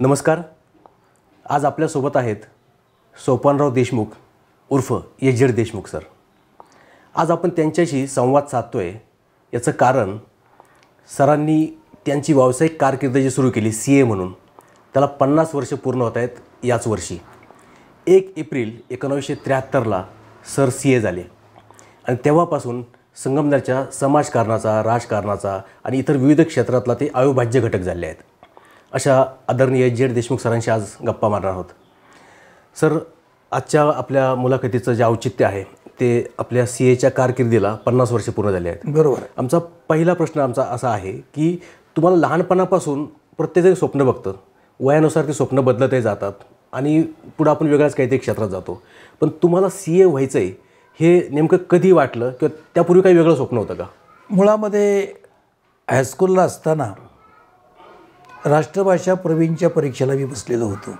नमस्कार आज आपल्यासोबत आहेत सोपानराव देशमुख उर्फ येजड देशमुख सर आज आपण त्यांच्याशी संवाद साधतो आहे याचं कारण सरांनी त्यांची व्यावसायिक कारकीर्द जी सुरू केली सी ए म्हणून त्याला पन्नास वर्ष पूर्ण होत आहेत याच वर्षी एक एप्रिल एकोणावीसशे त्र्याहत्तरला सर सी ए झाले आणि तेव्हापासून संगमनेरच्या समाजकारणाचा राजकारणाचा आणि इतर विविध क्षेत्रातला ते अविभाज्य घटक झाले आहेत अशा आदरणीय जेड देशमुख सरांशी आज गप्पा मारणार आहोत सर आजच्या आपल्या मुलाखतीचं जे औचित्य आहे ते आपल्या सी एच्या कारकिर्दीला पन्नास वर्षे पूर्ण झाले आहेत बरोबर आमचा पहिला प्रश्न आमचा असा आहे की तुम्हाला लहानपणापासून प्रत्येकजण स्वप्न बघतं वयानुसार ते स्वप्न बदलतही जातात आणि पुढं आपण वेगळ्याच काहीतरी क्षेत्रात जातो पण तुम्हाला सी ए व्हायचं आहे हे नेमकं कधी वाटलं किंवा त्यापूर्वी काही वेगळं स्वप्न होतं का मुळामध्ये हायस्कूलला असताना राष्ट्रभाषा प्रवीणच्या परीक्षेला मी बसलेलो होतो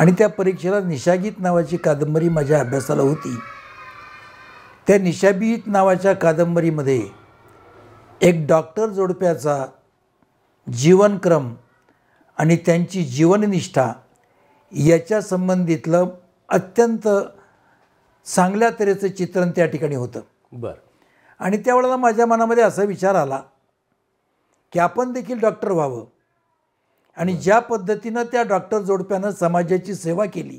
आणि त्या परीक्षेला निशागीत नावाची कादंबरी माझ्या अभ्यासाला होती त्या निशाबीत नावाच्या कादंबरीमध्ये एक डॉक्टर जोडप्याचा जीवनक्रम आणि त्यांची जीवननिष्ठा याच्या संबंधितलं अत्यंत चांगल्या तऱ्हेचं चित्रण त्या ठिकाणी होतं बरं आणि त्यावेळेला माझ्या मनामध्ये असा विचार आला की आपण देखील डॉक्टर व्हावं आणि ज्या पद्धतीनं त्या डॉक्टर जोडप्यानं समाजाची सेवा केली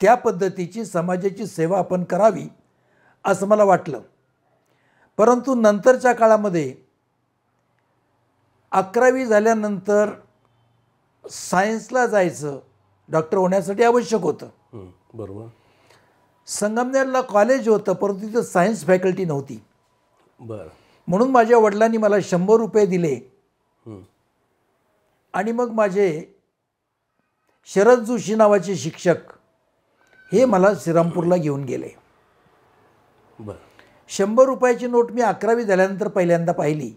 त्या पद्धतीची समाजाची सेवा आपण करावी असं मला वाटलं परंतु नंतरच्या काळामध्ये अकरावी झाल्यानंतर सायन्सला जायचं डॉक्टर होण्यासाठी आवश्यक होतं बरोबर संगमनेरला कॉलेज होतं परंतु तिथं सायन्स फॅकल्टी नव्हती बरं म्हणून माझ्या वडिलांनी मला शंभर रुपये दिले आणि मग माझे शरद जोशी नावाचे शिक्षक हे मला श्रीरामपूरला घेऊन गेले शंभर रुपयाची नोट मी अकरावी झाल्यानंतर पहिल्यांदा पाहिली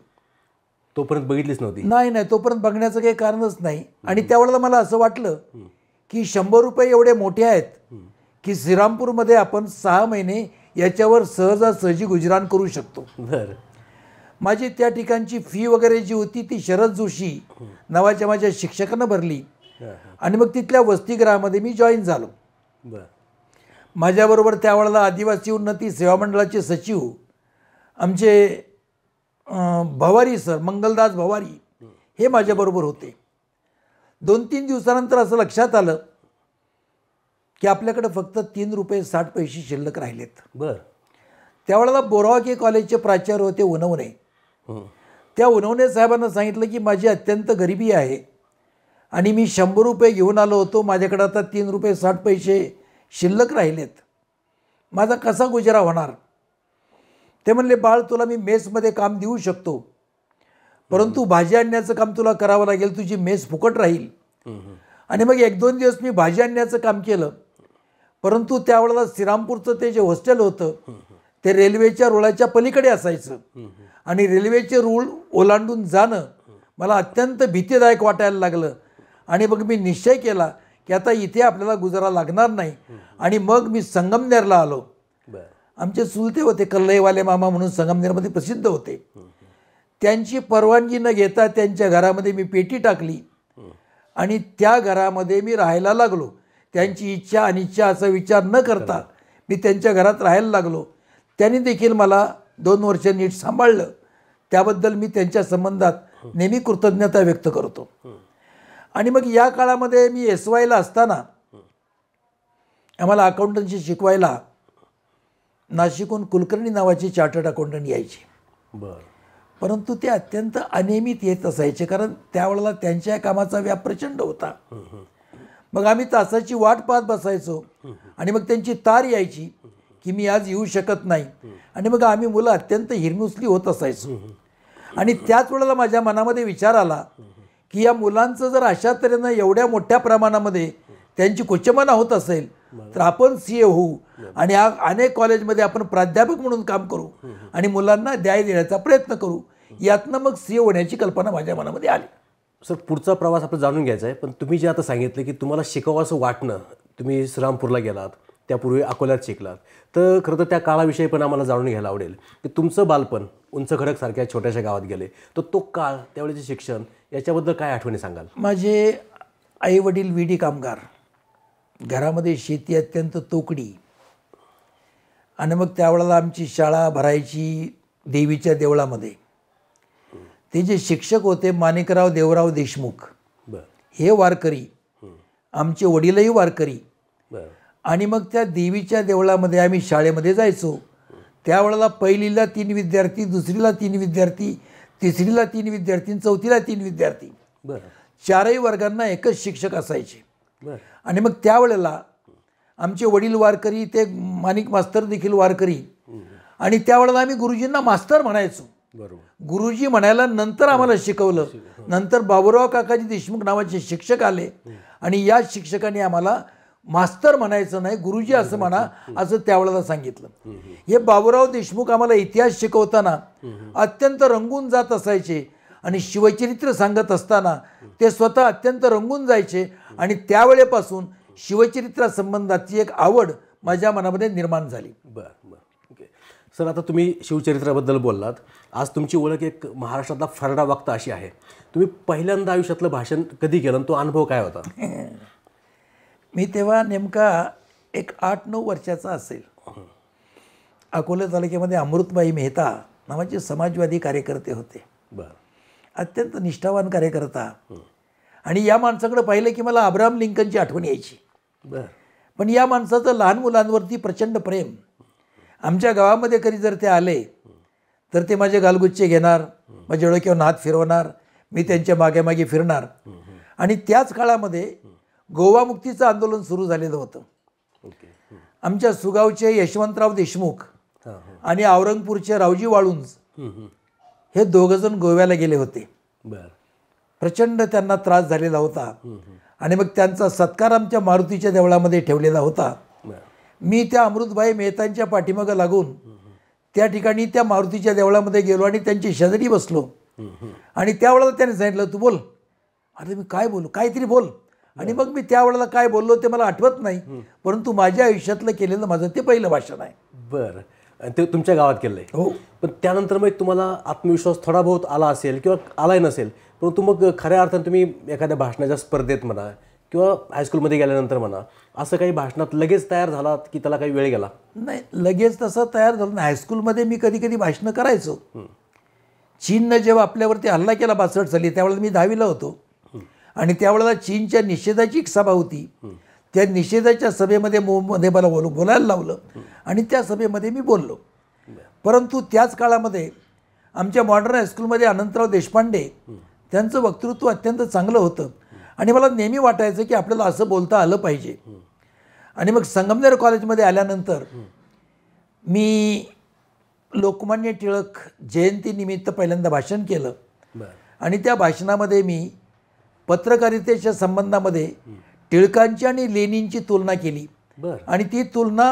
तोपर्यंत बघितलीच नव्हती नाही नाही तोपर्यंत बघण्याचं काही कारणच नाही आणि त्यावेळेला मला असं वाटलं की शंभर रुपये एवढे मोठे आहेत की श्रीरामपूरमध्ये आपण सहा महिने याच्यावर सहजासहजी गुजराण करू शकतो बरं माझी त्या ठिकाणची फी वगैरे जी होती ती शरद जोशी नावाच्या माझ्या शिक्षकानं भरली आणि मग तिथल्या वसतिगृहामध्ये मी जॉईन झालो माझ्याबरोबर त्यावेळेला आदिवासी उन्नती सेवा मंडळाचे सचिव आमचे भवारी सर मंगलदास भवारी हे माझ्याबरोबर होते दोन तीन दिवसानंतर असं लक्षात आलं की आपल्याकडे फक्त तीन रुपये साठ पैसे शिल्लक राहिलेत बरं त्यावेळेला बोरावाके कॉलेजचे प्राचार्य होते उनवणे त्या उनवणे साहेबांना सांगितलं की माझी अत्यंत गरिबी आहे आणि मी शंभर रुपये घेऊन आलो होतो माझ्याकडे आता तीन रुपये साठ पैसे शिल्लक राहिलेत माझा कसा गुजरा होणार ते म्हणले बाळ तुला मी मेसमध्ये काम देऊ शकतो परंतु भाजी आणण्याचं काम तुला करावं लागेल तुझी मेस फुकट राहील आणि मग एक दोन दिवस मी भाजी आणण्याचं काम केलं परंतु त्यावेळेला श्रीरामपूरचं ते जे हॉस्टेल होतं ते रेल्वेच्या रुळाच्या पलीकडे असायचं आणि रेल्वेचे रूळ ओलांडून जाणं मला अत्यंत भीतीदायक वाटायला लागलं आणि मग मी निश्चय केला की आता इथे आपल्याला गुजारा लागणार नाही आणि मग मी संगमनेरला आलो आमचे चुलते होते कल्लईवाले मामा म्हणून संगमनेरमध्ये प्रसिद्ध होते त्यांची परवानगी न घेता त्यांच्या घरामध्ये मी पेटी टाकली आणि त्या घरामध्ये मी राहायला लागलो त्यांची इच्छा अनिच्छा असा विचार न करता मी त्यांच्या घरात राहायला लागलो त्यांनी देखील मला दोन वर्ष नीट सांभाळलं त्याबद्दल मी त्यांच्या संबंधात नेहमी कृतज्ञता व्यक्त करतो आणि मग या काळामध्ये मी एस वायला असताना आम्हाला अकाउंटंटशी शिकवायला नाशिकहून कुलकर्णी नावाची चार्टर्ड अकाउंटंट यायची बरं परंतु ते अत्यंत अनियमित येत असायचे कारण त्यावेळेला त्यांच्या कामाचा व्याप प्रचंड होता मग आम्ही तासाची वाट पाहत बसायचो आणि मग त्यांची तार यायची की मी आज येऊ शकत नाही आणि मग आम्ही मुलं अत्यंत हिरमुसली होत असायचो आणि त्याच वेळेला माझ्या मनामध्ये विचार आला की या मुलांचं जर अशा तऱ्हेनं एवढ्या मोठ्या प्रमाणामध्ये त्यांची कुचमना होत असेल तर आपण सी ए होऊ आणि अनेक कॉलेजमध्ये आपण प्राध्यापक म्हणून काम करू आणि मुलांना द्याय देण्याचा प्रयत्न करू यातनं मग सी ए होण्याची कल्पना माझ्या मनामध्ये आली सर पुढचा प्रवास आपण जाणून घ्यायचा आहे पण तुम्ही जे आता सांगितलं की तुम्हाला शिकावं असं वाटणं तुम्ही श्रीरामपूरला गेलात त्यापूर्वी अकोल्यात शिकलात तर खरं तर त्या काळाविषयी पण आम्हाला जाणून घ्यायला आवडेल की तुमचं बालपण उंच खडकसारख्या छोट्याशा गावात गेले तर तो काळ त्यावेळेचे शिक्षण याच्याबद्दल काय आठवणी सांगाल माझे आई वडील विडी कामगार घरामध्ये शेती अत्यंत तोकडी आणि मग त्यावेळेला आमची शाळा भरायची देवीच्या देवळामध्ये ते जे शिक्षक होते माणिकराव देवराव देशमुख हे वारकरी आमचे वडीलही वारकरी आणि मग त्या देवीच्या देवळामध्ये आम्ही शाळेमध्ये जायचो त्यावेळेला पहिलीला तीन विद्यार्थी दुसरीला तीन विद्यार्थी तिसरीला तीन विद्यार्थी चौथीला तीन विद्यार्थी चारही वर्गांना एकच शिक्षक असायचे आणि मग त्यावेळेला आमचे वडील वारकरी ते माणिक मास्तर देखील वारकरी आणि त्यावेळेला आम्ही गुरुजींना मास्तर म्हणायचो गुरुजी म्हणायला नंतर आम्हाला शिकवलं नंतर बाबुराव काकाजी देशमुख नावाचे शिक्षक आले आणि या शिक्षकांनी आम्हाला मास्तर म्हणायचं नाही गुरुजी असं म्हणा असं त्यावेळेला सांगितलं हे बाबूराव देशमुख आम्हाला इतिहास शिकवताना अत्यंत रंगून जात असायचे आणि शिवचरित्र सांगत असताना ते स्वतः अत्यंत रंगून जायचे आणि त्यावेळेपासून शिवचरित्रासंबंधाची एक आवड माझ्या मनामध्ये निर्माण झाली बर ओके सर आता तुम्ही शिवचरित्राबद्दल बोललात आज तुमची ओळख एक महाराष्ट्रातला फरडा वक्ता अशी आहे तुम्ही पहिल्यांदा आयुष्यातलं भाषण कधी केलं तो अनुभव काय होता मी तेव्हा नेमका एक आठ नऊ वर्षाचा असेल अकोला तालुक्यामध्ये अमृतबाई मेहता नावाचे समाजवादी कार्यकर्ते होते अत्यंत निष्ठावान कार्यकर्ता आणि या माणसाकडे पाहिलं की मला अब्राहम लिंकनची आठवण यायची पण या माणसाचं लहान मुलांवरती प्रचंड प्रेम आमच्या गावामध्ये कधी जर ते आले तर ते माझे गालगुच्चे घेणार माझ्या डोक्यावर हात फिरवणार मी त्यांच्या मागे मागे फिरणार आणि त्याच काळामध्ये गोवा मुक्तीचं आंदोलन सुरू झालेलं होतं आमच्या सुगावचे यशवंतराव देशमुख आणि औरंगपूरचे रावजी वाळुंज हे जण गोव्याला गेले होते प्रचंड त्यांना त्रास झालेला होता आणि मग त्यांचा सत्कार आमच्या मारुतीच्या देवळामध्ये ठेवलेला होता मी त्या अमृतभाई मेहतांच्या पाठीमागं लागून त्या ठिकाणी त्या मारुतीच्या देवळामध्ये गेलो आणि त्यांची शेजरी बसलो आणि त्यावेळेला त्याने सांगितलं तू बोल अरे मी काय बोलू काहीतरी बोल आणि मग मी त्यावेळेला काय बोललो ते मला आठवत नाही परंतु माझ्या आयुष्यातलं केलेलं माझं ते पहिलं भाषण आहे बरं आणि ते तुमच्या गावात केलं आहे हो पण त्यानंतर मग तुम्हाला आत्मविश्वास थोडा बहुत आला असेल किंवा आलाही नसेल परंतु मग खऱ्या अर्थानं तुम्ही एखाद्या भाषणाच्या स्पर्धेत म्हणा किंवा हायस्कूलमध्ये गेल्यानंतर म्हणा असं काही भाषणात लगेच तयार झालात की त्याला काही वेळ गेला नाही लगेच तसं तयार झालं नाही हायस्कूलमध्ये मी कधी कधी भाषणं करायचो चीननं जेव्हा आपल्यावरती हल्ला केला बासष्ट झाली त्यावेळेला मी दहावीला होतो आणि त्यावेळेला चीनच्या निषेधाची एक सभा होती त्या निषेधाच्या सभेमध्ये मध्ये मला बोल बोलायला लावलं आणि त्या सभेमध्ये मी बोललो परंतु त्याच काळामध्ये आमच्या मॉडर्न हायस्कूलमध्ये अनंतराव देशपांडे त्यांचं वक्तृत्व अत्यंत चांगलं होतं आणि मला नेहमी वाटायचं की आपल्याला असं बोलता आलं पाहिजे आणि मग संगमनेर कॉलेजमध्ये आल्यानंतर मी लोकमान्य टिळक जयंतीनिमित्त पहिल्यांदा भाषण केलं आणि त्या भाषणामध्ये मी पत्रकारितेच्या संबंधामध्ये टिळकांची आणि लेणींची तुलना केली आणि ती तुलना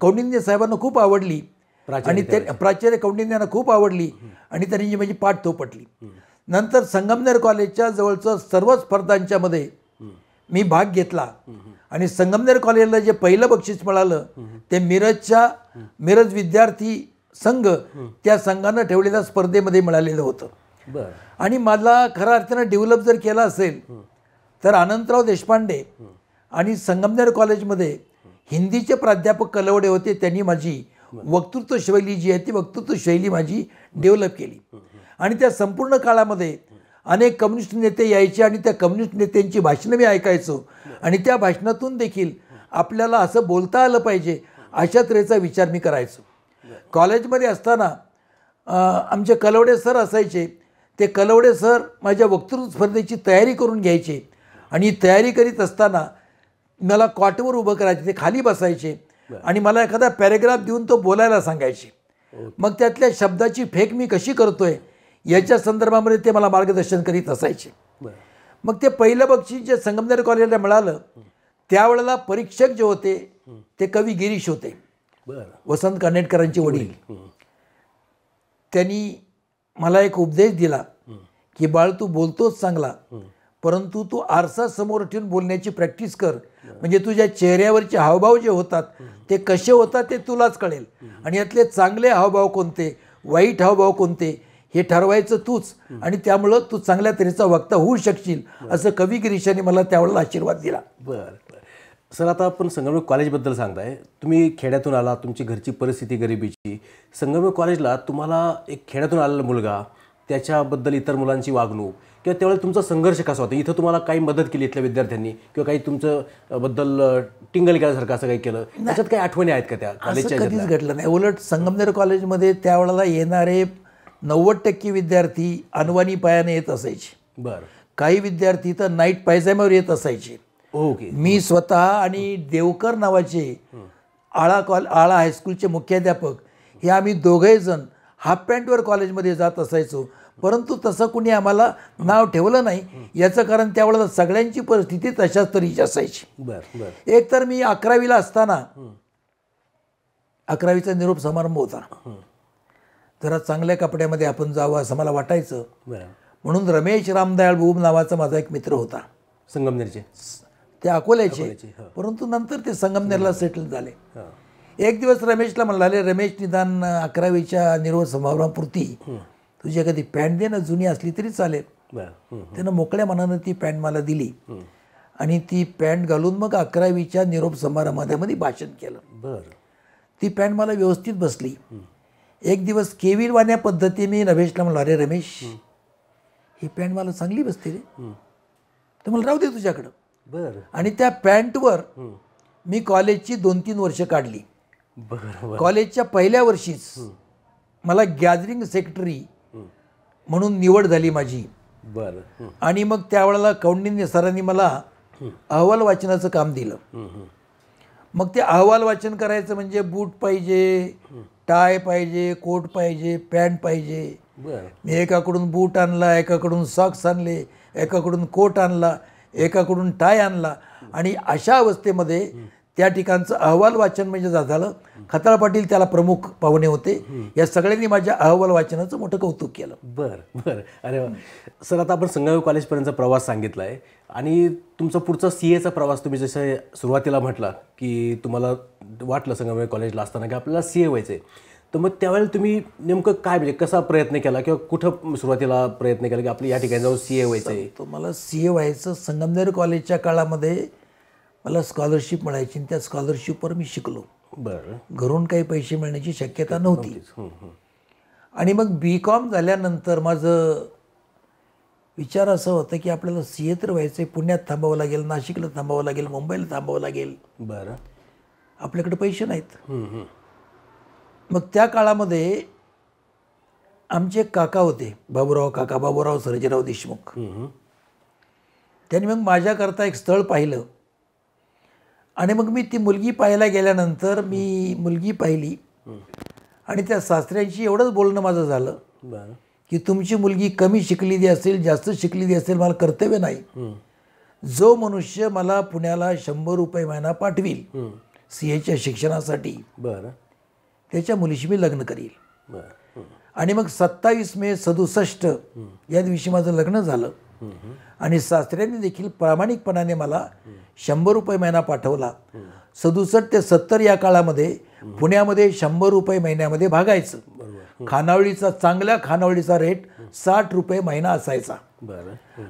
कौंडिन्य साहेबांना खूप आवडली आणि ते प्राचार्य कौंडिन्यांना खूप आवडली आणि त्यांनी म्हणजे पाठ थोपटली नंतर संगमनेर कॉलेजच्या जवळच सर्व मध्ये मी भाग घेतला आणि संगमनेर कॉलेजला जे पहिलं बक्षीस मिळालं ते मिरजच्या मिरज विद्यार्थी संघ त्या संघानं ठेवलेल्या स्पर्धेमध्ये मिळालेलं होतं आणि मला खऱ्या अर्थानं डेव्हलप जर केला असेल तर अनंतराव देशपांडे आणि संगमनेर कॉलेजमध्ये हिंदीचे प्राध्यापक कलवडे होते त्यांनी माझी वक्तृत्व शैली जी आहे ती वक्तृत्व शैली माझी डेव्हलप केली आणि त्या संपूर्ण काळामध्ये अनेक कम्युनिस्ट नेते यायचे आणि त्या कम्युनिस्ट नेत्यांची भाषणं मी ऐकायचो आणि त्या भाषणातून देखील आपल्याला असं बोलता आलं पाहिजे अशा तऱ्हेचा विचार मी करायचो कॉलेजमध्ये असताना आमचे कलवडे सर असायचे ते कलवडे सर माझ्या वक्तृत्व स्पर्धेची तयारी करून घ्यायचे आणि तयारी करीत असताना मला कॉटवर उभं करायचे ते खाली बसायचे आणि मला एखादा पॅरेग्राफ देऊन तो बोलायला सांगायचे मग त्यातल्या शब्दाची फेक मी कशी करतोय याच्या संदर्भामध्ये ते मला मार्गदर्शन करीत असायचे मग ते पहिलं बक्षीस जे संगमनेर कॉलेजला मिळालं त्यावेळेला परीक्षक जे होते ते कवी गिरीश होते वसंत कानेटकरांचे वडील त्यांनी मला एक उपदेश दिला की बाळ तू बोलतोच चांगला परंतु तू आरसा समोर ठेवून बोलण्याची प्रॅक्टिस कर म्हणजे तुझ्या चेहऱ्यावरचे हावभाव जे होतात ते कसे होतात ते तुलाच कळेल आणि यातले चांगले हावभाव कोणते वाईट हावभाव कोणते हे ठरवायचं तूच आणि त्यामुळं तू चांगल्या तऱ्हेचा वक्ता होऊ शकशील असं कवी गिरीशाने मला त्यावेळेला आशीर्वाद दिला बरं सर आता आपण संगमनेर कॉलेजबद्दल सांगताय तुम्ही खेड्यातून आला तुमची घरची परिस्थिती गरिबीची संगमनेर कॉलेजला तुम्हाला एक खेड्यातून आलेला मुलगा त्याच्याबद्दल इतर मुलांची वागणूक किंवा त्यावेळेला तुमचा संघर्ष कसा होता इथं तुम्हाला काही मदत केली इथल्या विद्यार्थ्यांनी किंवा काही तुमचं बद्दल टिंगल केल्यासारखं असं काही केलं त्याच्यात काही आठवणी आहेत का त्या कॉलेजच्या कधीच घडलं नाही उलट संगमनेर कॉलेजमध्ये त्यावेळेला येणारे नव्वद टक्के विद्यार्थी अनवाणी पायाने येत असायचे बरं काही विद्यार्थी तर नाईट पायजामावर येत असायचे ओके हो मी स्वतः आणि देवकर नावाचे आळा कॉल आळा हायस्कूलचे मुख्याध्यापक हे आम्ही दोघे जण हाफ पॅन्टवर कॉलेजमध्ये जात असायचो परंतु तसं कुणी आम्हाला नाव ठेवलं नाही याचं कारण त्यावेळेला सगळ्यांची परिस्थिती तशाच तरीची असायची तर मी अकरावीला असताना अकरावीचा निरोप समारंभ होता जरा चांगल्या कपड्यामध्ये आपण जावं असं मला वाटायचं म्हणून रमेश रामदयाळ बुब नावाचा माझा एक मित्र होता संगमनेरचे ते अकोल्याचे परंतु नंतर ते संगमनेरला सेटल झाले एक दिवस रमेशला म्हणाले रमेश निदान अकरावीच्या निरोप समारंभापुरती तुझी एखादी पॅन्ट दे ना जुनी असली तरी चालेल त्यानं मोकळ्या मनानं ती पॅन्ट मला दिली आणि ती पॅन्ट घालून मग अकरावीच्या निरोप समारंभामध्ये भाषण केलं ती पॅन्ट मला व्यवस्थित बसली एक दिवस केविलवाण्या वाण्या पद्धतीने रमेशला म्हणलो अरे रमेश ही पॅन्ट मला चांगली बसते रे तर मला राहू दे तुझ्याकडं बर आणि त्या पॅन्टवर मी कॉलेजची दोन तीन वर्ष काढली कॉलेजच्या पहिल्या वर्षीच मला गॅदरिंग सेक्रेटरी म्हणून निवड झाली माझी बर आणि मग त्यावेळेला कौंडिन्य सरांनी मला अहवाल वाचनाचं काम दिलं मग ते अहवाल वाचन करायचं म्हणजे बूट पाहिजे टाय पाहिजे कोट पाहिजे पॅन्ट पाहिजे मी एकाकडून बूट आणला एकाकडून सॉक्स आणले एकाकडून कोट आणला एकाकडून टाय आणला आणि अशा अवस्थेमध्ये त्या ठिकाणचं अहवाल वाचन म्हणजे झालं खताळ पाटील त्याला प्रमुख पाहुणे होते या सगळ्यांनी माझ्या अहवाल वाचनाचं मोठं कौतुक केलं बरं बरं अरे सर आता आपण संगमेव कॉलेजपर्यंत प्रवास सांगितला आहे आणि तुमचा पुढचा सी एचा प्रवास तुम्ही जसं सुरुवातीला म्हटला की तुम्हाला वाटलं संगमेव कॉलेजला असताना की आपल्याला सी ए व्हायचं आहे तर मग त्यावेळेला तुम्ही नेमकं काय म्हणजे कसा प्रयत्न केला किंवा कुठं सुरुवातीला प्रयत्न केला की आपली या ठिकाणी जाऊन सी ए व्हायचं तर मला सी ए व्हायचं संगमनेर कॉलेजच्या काळामध्ये मला स्कॉलरशिप मिळायची आणि त्या स्कॉलरशिपवर मी शिकलो बरं घरून काही पैसे मिळण्याची शक्यता नव्हती आणि मग बी कॉम झाल्यानंतर माझं विचार असं होतं की आपल्याला सी ए तर व्हायचं पुण्यात थांबावं लागेल नाशिकला थांबावं लागेल मुंबईला थांबावं लागेल बरं आपल्याकडे पैसे नाहीत मग त्या काळामध्ये आमचे एक काका होते बाबूराव काका बाबूराव सर्जीराव देशमुख त्यांनी मग माझ्याकरता एक स्थळ पाहिलं आणि मग मी ती मुलगी पाहायला गेल्यानंतर मी मुलगी पाहिली आणि त्या सासऱ्यांशी एवढंच बोलणं माझं झालं की तुमची मुलगी कमी शिकलेली असेल जास्त शिकलेली असेल मला कर्तव्य नाही जो मनुष्य मला पुण्याला शंभर रुपये महिना पाठवील सी एच्या शिक्षणासाठी बरं त्याच्या मुलीशी मी लग्न करील आणि मग सत्तावीस मे सदुसष्ट या दिवशी माझं लग्न झालं आणि सासऱ्यांनी देखील प्रामाणिकपणाने मला शंभर रुपये महिना पाठवला सदुसष्ट ते सत्तर या काळामध्ये पुण्यामध्ये शंभर रुपये महिन्यामध्ये भागायचं खानावळीचा चांगल्या खानावळीचा रेट साठ रुपये महिना असायचा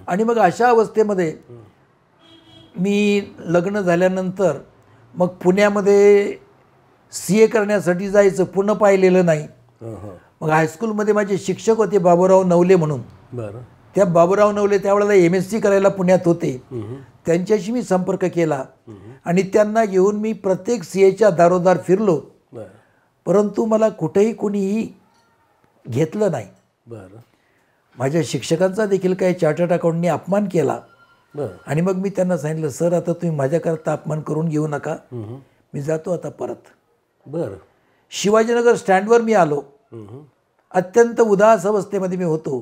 आणि मग अशा अवस्थेमध्ये मी लग्न झाल्यानंतर मग पुण्यामध्ये सी ए करण्यासाठी जायचं पुन्हा पाहिलेलं नाही मग हायस्कूलमध्ये माझे शिक्षक होते बाबूराव नवले म्हणून त्या बाबूराव नवले त्यावेळेला एम एस सी करायला पुण्यात होते त्यांच्याशी मी संपर्क केला आणि त्यांना येऊन मी प्रत्येक सी एच्या दारोदार फिरलो परंतु मला कुठेही कोणीही घेतलं नाही माझ्या शिक्षकांचा देखील काही चार्टर्ड अकाउंटनी अपमान केला आणि मग मी त्यांना सांगितलं सर आता तुम्ही माझ्याकरता अपमान करून घेऊ नका मी जातो आता परत बर शिवाजीनगर स्टँडवर मी आलो अत्यंत उदास अवस्थेमध्ये मी होतो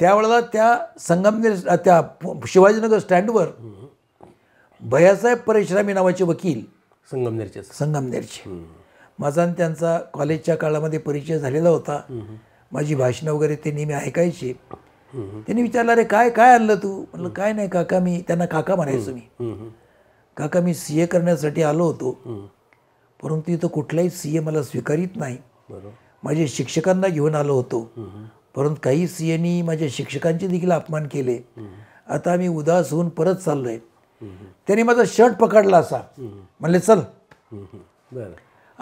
त्यावेळेला त्या संगमनेर त्या शिवाजीनगर स्टँडवर भयासाहेब परेशरामी नावाचे वकील संगमनेरचे संगमनेरचे माझा आणि त्यांचा कॉलेजच्या काळामध्ये परिचय झालेला होता माझी भाषणं वगैरे ते नेहमी ऐकायची त्यांनी विचारलं अरे काय काय आणलं तू म्हटलं काय नाही काका मी त्यांना काका म्हणायचो मी काका मी सी ए करण्यासाठी आलो होतो परंतु इथं कुठलाही सी ए मला स्वीकारीत नाही माझे शिक्षकांना घेऊन आलो होतो परंतु काही सी एनी माझ्या शिक्षकांचे देखील अपमान केले आता मी उदास होऊन परत चाललोय त्यांनी त्याने माझा शर्ट पकडला असा म्हणले चल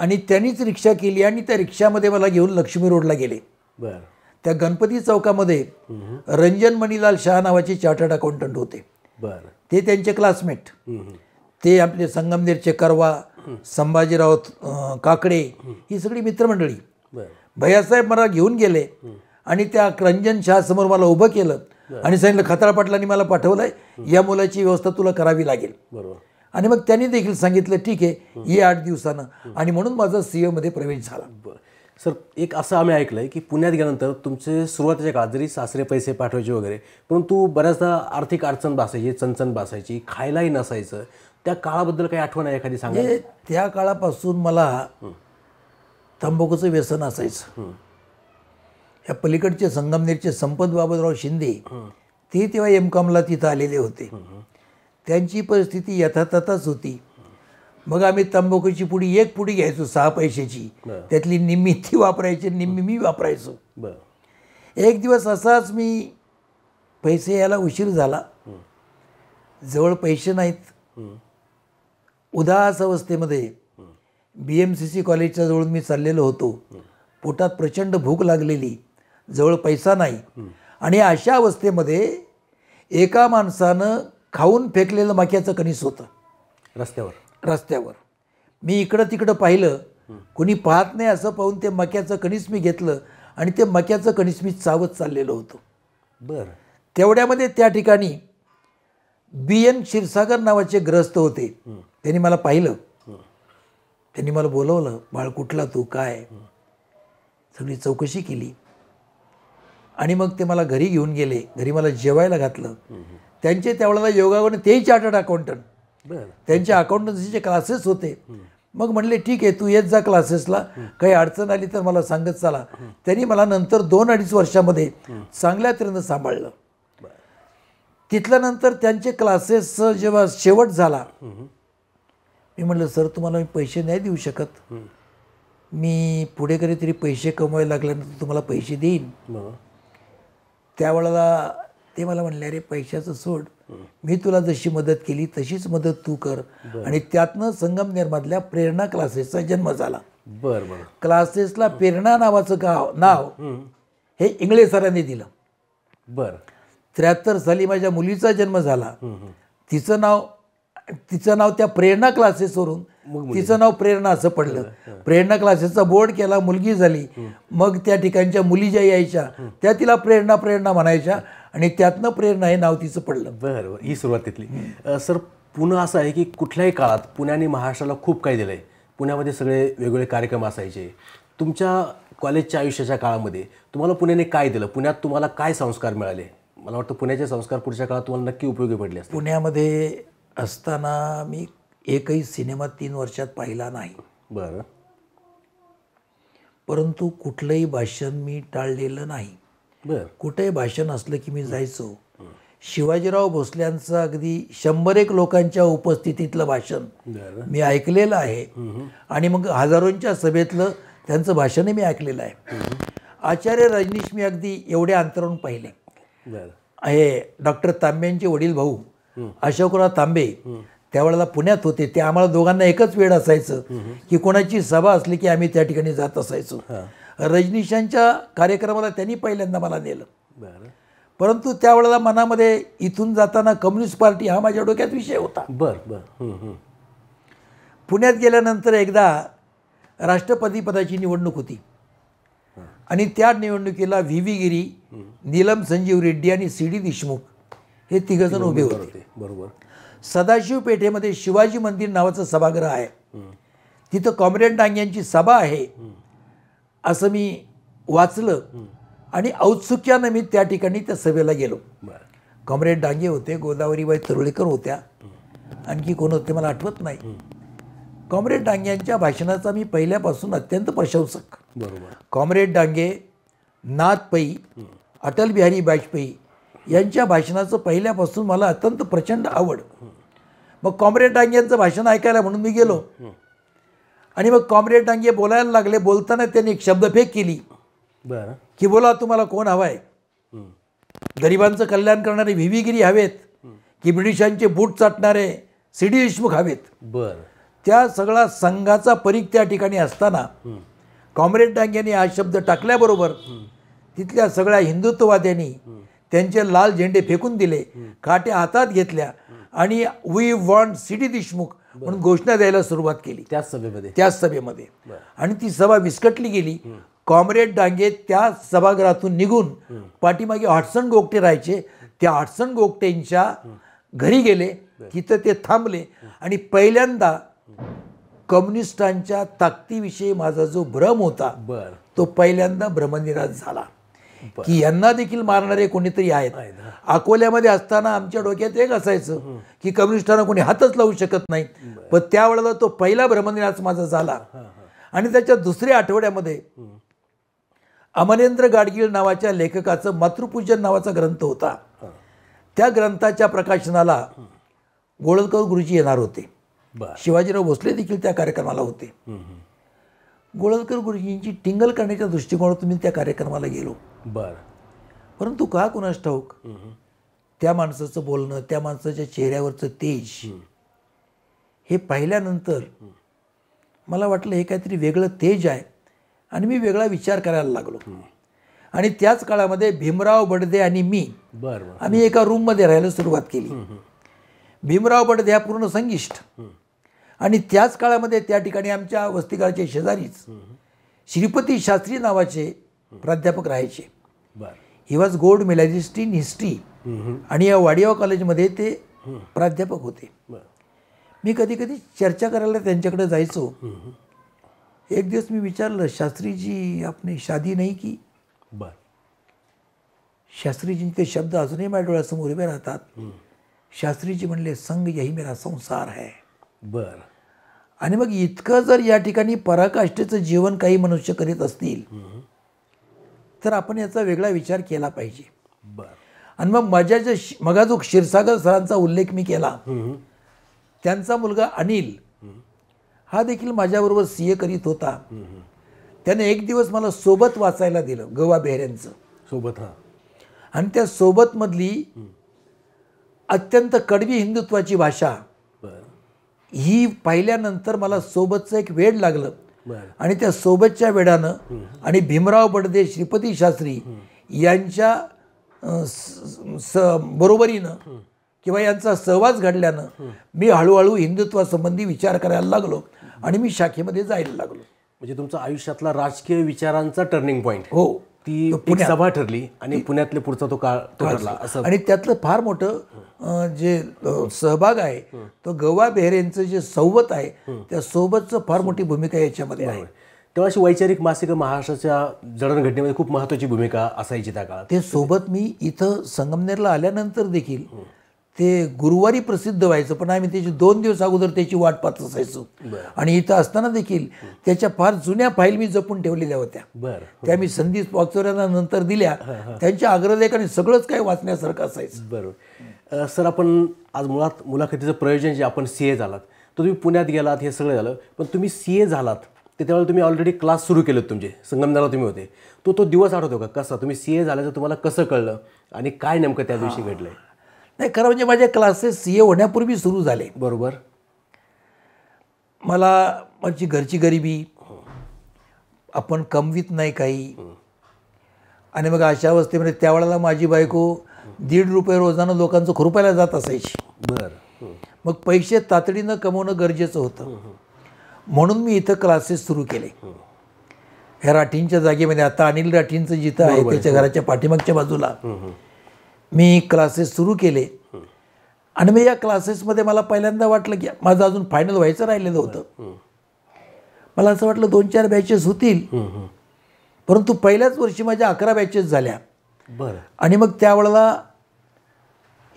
आणि त्यांनीच रिक्षा केली आणि त्या रिक्षामध्ये मला घेऊन लक्ष्मी रोडला गेले त्या गणपती चौकामध्ये रंजन मणिलाल शाह नावाचे चार्टर्ड अकाउंटंट होते ते त्यांचे क्लासमेट ते आपले संगमनेरचे करवा संभाजीराव काकडे ही सगळी मित्रमंडळी भैयासाहेब मला घेऊन गेले आणि त्या रंजन समोर मला उभं केलं आणि सांगितलं खताळ पाटलांनी मला पाठवलंय या मुलाची व्यवस्था तुला करावी लागेल बरोबर आणि मग त्यांनी देखील सांगितलं ठीक आहे ये आठ दिवसानं आणि म्हणून माझा सी e मध्ये प्रवेश झाला सर एक असं आम्ही ऐकलं आहे की पुण्यात गेल्यानंतर तुमचे सुरुवातीच्या काळात जरी सासरे पैसे पाठवायचे वगैरे परंतु बऱ्याचदा आर्थिक अडचण भासायची चणचण भासायची खायलाही नसायचं त्या काळाबद्दल काही आठवण आहे एखादी सांगा म्हणजे त्या काळापासून मला तंबाखूचं व्यसन असायचं या पलीकडचे संगमनेरचे संपत बाबूराव शिंदे ते तेव्हा एम कॉमला तिथं आलेले होते त्यांची परिस्थिती यथातथाच होती मग आम्ही तंबाखूची पुडी एक पुढी घ्यायचो सहा पैशाची त्यातली निम्मी ती वापरायची निम्मी मी वापरायचो एक दिवस असाच मी पैसे यायला उशीर झाला जवळ पैसे नाहीत उदास अवस्थेमध्ये बी एम सी सी कॉलेजच्या जवळ मी चाललेलो होतो पोटात प्रचंड भूक लागलेली जवळ पैसा नाही आणि अशा अवस्थेमध्ये एका माणसानं खाऊन फेकलेलं मक्याचं कणीस होतं रस्त्यावर रस्त्यावर मी इकडं तिकडं पाहिलं कुणी पाहत नाही असं पाहून ते मक्याचं कणीस मी घेतलं आणि ते मक्याचं कणीस मी चावत चाललेलो होतो बरं तेवढ्यामध्ये त्या ठिकाणी बी एन क्षीरसागर नावाचे ग्रस्त होते त्यांनी मला पाहिलं त्यांनी मला बोलवलं बाळ कुठला तू काय सगळी चौकशी केली आणि मग ते मला घरी घेऊन गेले घरी मला जेवायला घातलं त्यांचे त्यावेळेला योगावर तेही चार्टर्ड अकाउंटंट त्यांच्या अकाउंटन्सीचे क्लासेस होते मग म्हणले ठीक आहे तू येत जा क्लासेसला काही अडचण आली तर मला सांगत चाला त्यांनी मला नंतर दोन अडीच वर्षामध्ये चांगल्या तऱ्हेनं सांभाळलं तिथल्यानंतर त्यांचे क्लासेस जेव्हा शेवट झाला मी म्हटलं सर तुम्हाला मी पैसे नाही देऊ शकत मी पुढे कधीतरी पैसे कमवायला लागल्यानंतर तुम्हाला पैसे देईन त्यावेळेला ते मला म्हणले अरे पैशाचं सोड मी तुला जशी मदत केली तशीच मदत तू कर आणि त्यातनं संगमनेरमधल्या प्रेरणा क्लासेसचा जन्म झाला बरं बर क्लासेसला प्रेरणा नावाचं गाव नाव हे इंगळे सरांनी दिलं बरं त्र्याहत्तर साली माझ्या मुलीचा जन्म झाला तिचं नाव तिचं नाव त्या प्रेरणा क्लासेसवरून तिचं नाव प्रेरणा असं पडलं प्रेरणा क्लासेसचा बोर्ड केला मुलगी झाली मग त्या ठिकाणच्या मुली ज्या यायच्या त्या तिला प्रेरणा प्रेरणा म्हणायच्या आणि त्यातनं प्रेरणा हे नाव तिचं पडलं बरं बरं ही सुरुवात तिथली सर पुणं असं आहे की कुठल्याही काळात पुण्याने महाराष्ट्राला खूप काही दिलं पुण्यामध्ये सगळे वेगवेगळे कार्यक्रम असायचे तुमच्या कॉलेजच्या आयुष्याच्या काळामध्ये तुम्हाला पुण्याने काय दिलं पुण्यात तुम्हाला काय संस्कार मिळाले मला वाटतं पुण्याचे संस्कार पुढच्या काळात तुम्हाला नक्की उपयोगी पडले पुण्यामध्ये असताना मी एकही सिनेमा तीन वर्षात पाहिला नाही बरं परंतु कुठलंही भाषण मी टाळलेलं नाही बरं कुठंही भाषण असलं की मी जायचो शिवाजीराव भोसल्यांचं अगदी शंभर एक लोकांच्या उपस्थितीतलं भाषण मी ऐकलेलं आहे आणि मग हजारोंच्या सभेतलं त्यांचं भाषणही मी ऐकलेलं आहे आचार्य रजनीश मी अगदी एवढे अंतरावरून पाहिले हे डॉक्टर तांब्यांचे वडील भाऊ अशोकराव तांबे त्यावेळेला पुण्यात होते ते आम्हाला दोघांना एकच वेळ असायचं की कोणाची सभा असली की आम्ही त्या ठिकाणी जात असायचो रजनीशांच्या कार्यक्रमाला त्यांनी पहिल्यांदा मला नेलं परंतु त्यावेळेला मनामध्ये इथून जाताना कम्युनिस्ट पार्टी हा माझ्या डोक्यात विषय होता बर बर पुण्यात गेल्यानंतर एकदा राष्ट्रपती पदाची निवडणूक होती आणि त्या निवडणुकीला व्ही व्ही गिरी नीलम संजीव रेड्डी आणि सी डी देशमुख हे तिघजण उभे होते बरोबर सदाशिव पेठेमध्ये शिवाजी मंदिर नावाचं सभागृह आहे तिथं कॉम्रेड डांग्यांची सभा आहे असं मी वाचलं आणि औत्सुक्यानं मी त्या ठिकाणी त्या सभेला गेलो कॉम्रेड डांगे होते गोदावरीबाई तरुळेकर होत्या आणखी कोण होते मला आठवत नाही कॉम्रेड डांग्यांच्या भाषणाचा मी पहिल्यापासून अत्यंत प्रशंसक बरोबर कॉम्रेड डांगे नाथ पै अटल बिहारी वाजपेयी यांच्या भाषणाचं पहिल्यापासून मला अत्यंत प्रचंड आवड मग कॉम्रेड डांगेंचं भाषण ऐकायला म्हणून मी गेलो आणि मग कॉम्रेड डांगे बोलायला लागले बोलताना त्यांनी एक शब्दफेक केली की बोला तुम्हाला कोण हवा आहे गरिबांचं कल्याण करणारे विविगिरी हवेत की ब्रिटिशांचे बूट चाटणारे सी डी देशमुख हवेत बरं त्या सगळा संघाचा परीख त्या ठिकाणी असताना कॉम्रेड डांगेने यांनी हा शब्द टाकल्याबरोबर तिथल्या सगळ्या हिंदुत्ववाद्यांनी त्यांचे लाल झेंडे फेकून दिले काटे हातात घेतल्या आणि वी वॉन्ट सिटी देशमुख म्हणून घोषणा द्यायला सुरुवात केली त्याच सभेमध्ये त्याच सभेमध्ये आणि ती सभा विस्कटली गेली कॉम्रेड डांगे त्या सभागृहातून निघून पाठीमागे हॉटसन गोगटे राहायचे त्या हॉटसन गोगटेंच्या घरी गेले तिथं ते थांबले आणि पहिल्यांदा कम्युनिस्टांच्या ताकदीविषयी माझा जो भ्रम होता बर तो पहिल्यांदा भ्रमनिराश झाला की यांना देखील मारणारे कोणीतरी आहेत अकोल्यामध्ये असताना आमच्या डोक्यात एक असायचं की कम्युनिस्टांना कोणी हातच लावू शकत नाही पण त्यावेळेला तो पहिला भ्रमनिराश माझा झाला आणि त्याच्या दुसऱ्या आठवड्यामध्ये अमरेंद्र गाडगीळ नावाच्या लेखकाचं मातृपूजन नावाचा ग्रंथ होता त्या ग्रंथाच्या प्रकाशनाला गोळदकर गुरुजी येणार होते शिवाजीराव भोसले देखील त्या कार्यक्रमाला होते गोळकर गुरुजींची टिंगल करण्याच्या दृष्टिकोन तुम्ही त्या कार्यक्रमाला गेलो बरं परंतु का कुणास ठाऊक त्या माणसाचं बोलणं त्या माणसाच्या चेहऱ्यावरचं तेज हे पाहिल्यानंतर मला वाटलं हे काहीतरी वेगळं तेज आहे आणि मी वेगळा विचार करायला लागलो आणि त्याच काळामध्ये भीमराव बडदे आणि मी बरं आम्ही एका रूममध्ये राहायला सुरुवात केली भीमराव बडदे हा पूर्ण संगिष्ठ आणि त्याच काळामध्ये त्या ठिकाणी आमच्या वस्तिकाराचे शेजारीच श्रीपती शास्त्री नावाचे प्राध्यापक राहायचे he was gold medallist in history आणि या वाडिया कॉलेजमध्ये ते प्राध्यापक होते मी कधी कधी चर्चा करायला त्यांच्याकडे जायचो एक दिवस मी विचारलं शास्त्रीजी आपण शादी नाही की बर शास्त्रीजींचे शब्द अजूनही माझ्या डोळ्यासमोर उभे राहतात शास्त्रीजी म्हणले संघ यही मेरा संसार है बर आणि मग इतकं जर या ठिकाणी पराकाष्ठेचं जीवन काही मनुष्य करीत असतील तर आपण याचा वेगळा विचार केला पाहिजे बर आणि मग माझ्या ज्या मगा जो क्षीरसागर सरांचा उल्लेख मी केला त्यांचा मुलगा अनिल हा देखील माझ्याबरोबर सी ए करीत होता त्याने एक दिवस मला सोबत वाचायला दिलं गवा बेहऱ्यांचं सोबत हा आणि त्या सोबतमधली अत्यंत कडवी हिंदुत्वाची भाषा ही पाहिल्यानंतर मला सोबतच एक वेळ लागलं आणि त्या सोबतच्या वेडानं आणि भीमराव बडदे श्रीपती शास्त्री यांच्या बरोबरीनं किंवा यांचा सहवास घडल्यानं मी हळूहळू हिंदुत्वासंबंधी विचार करायला लागलो आणि मी शाखेमध्ये जायला लागलो म्हणजे तुमचा आयुष्यातला राजकीय विचारांचा टर्निंग पॉईंट हो ती एक सभा ठरली आणि पुण्यातले पुढचा तो काळ ठरला असं आणि त्यातलं फार मोठं जे सहभाग आहे तो गवा बेहरेंचं जे सौवत आहे त्या सोबतचं फार मोठी भूमिका याच्यामध्ये आहे तेव्हा अशी वैचारिक मासिक महाराष्ट्राच्या जडणघटनेमध्ये खूप महत्त्वाची भूमिका असायची त्या काळात ते सोबत मी इथं संगमनेरला आल्यानंतर देखील ते गुरुवारी प्रसिद्ध व्हायचं पण आम्ही त्याची दोन दिवस अगोदर त्याची वाट पाहत असायचो आणि इथं असताना देखील त्याच्या फार जुन्या फाईल मी जपून ठेवलेल्या होत्या त्या मी संदीप वाकचोऱ्यांना नंतर दिल्या त्यांच्या अग्रलेखाने सगळंच काय वाचण्यासारखं असायचं बरोबर सर आपण आज मुळात मुलाखतीचं प्रयोजन जे आपण सी ए झालात तर तुम्ही पुण्यात गेलात हे सगळं झालं पण तुम्ही सी ए झालात ते त्यावेळेला तुम्ही ऑलरेडी क्लास सुरू केलेत तुमचे संगमदाला तुम्ही होते तो तो दिवस आठवतो का कसा तुम्ही सी ए झाल्याचं तुम्हाला कसं कळलं आणि काय नेमकं त्या दिवशी घडलं नाही खरं म्हणजे माझे क्लासेस सी ए होण्यापूर्वी सुरू झाले बरोबर मला माझी घरची गरिबी आपण कमवीत नाही काही आणि मग अशा अवस्थेमध्ये त्यावेळेला माझी बायको दीड रुपये रोजानं लोकांचं खुरपायला जात असायची बर मग पैसे तातडीनं कमवणं गरजेचं होतं म्हणून मी इथं क्लासेस सुरू केले ह्या राठींच्या जागेमध्ये आता अनिल राठींचं जिथं आहे त्याच्या हो. घराच्या पाठीमागच्या बाजूला मी क्लासेस सुरू केले आणि मी या क्लासेसमध्ये मला पहिल्यांदा वाटलं की माझं अजून फायनल व्हायचं राहिलेलं होतं मला असं वाटलं दोन चार बॅचेस होतील परंतु पहिल्याच वर्षी माझ्या अकरा बॅचेस झाल्या बरं आणि मग त्यावेळेला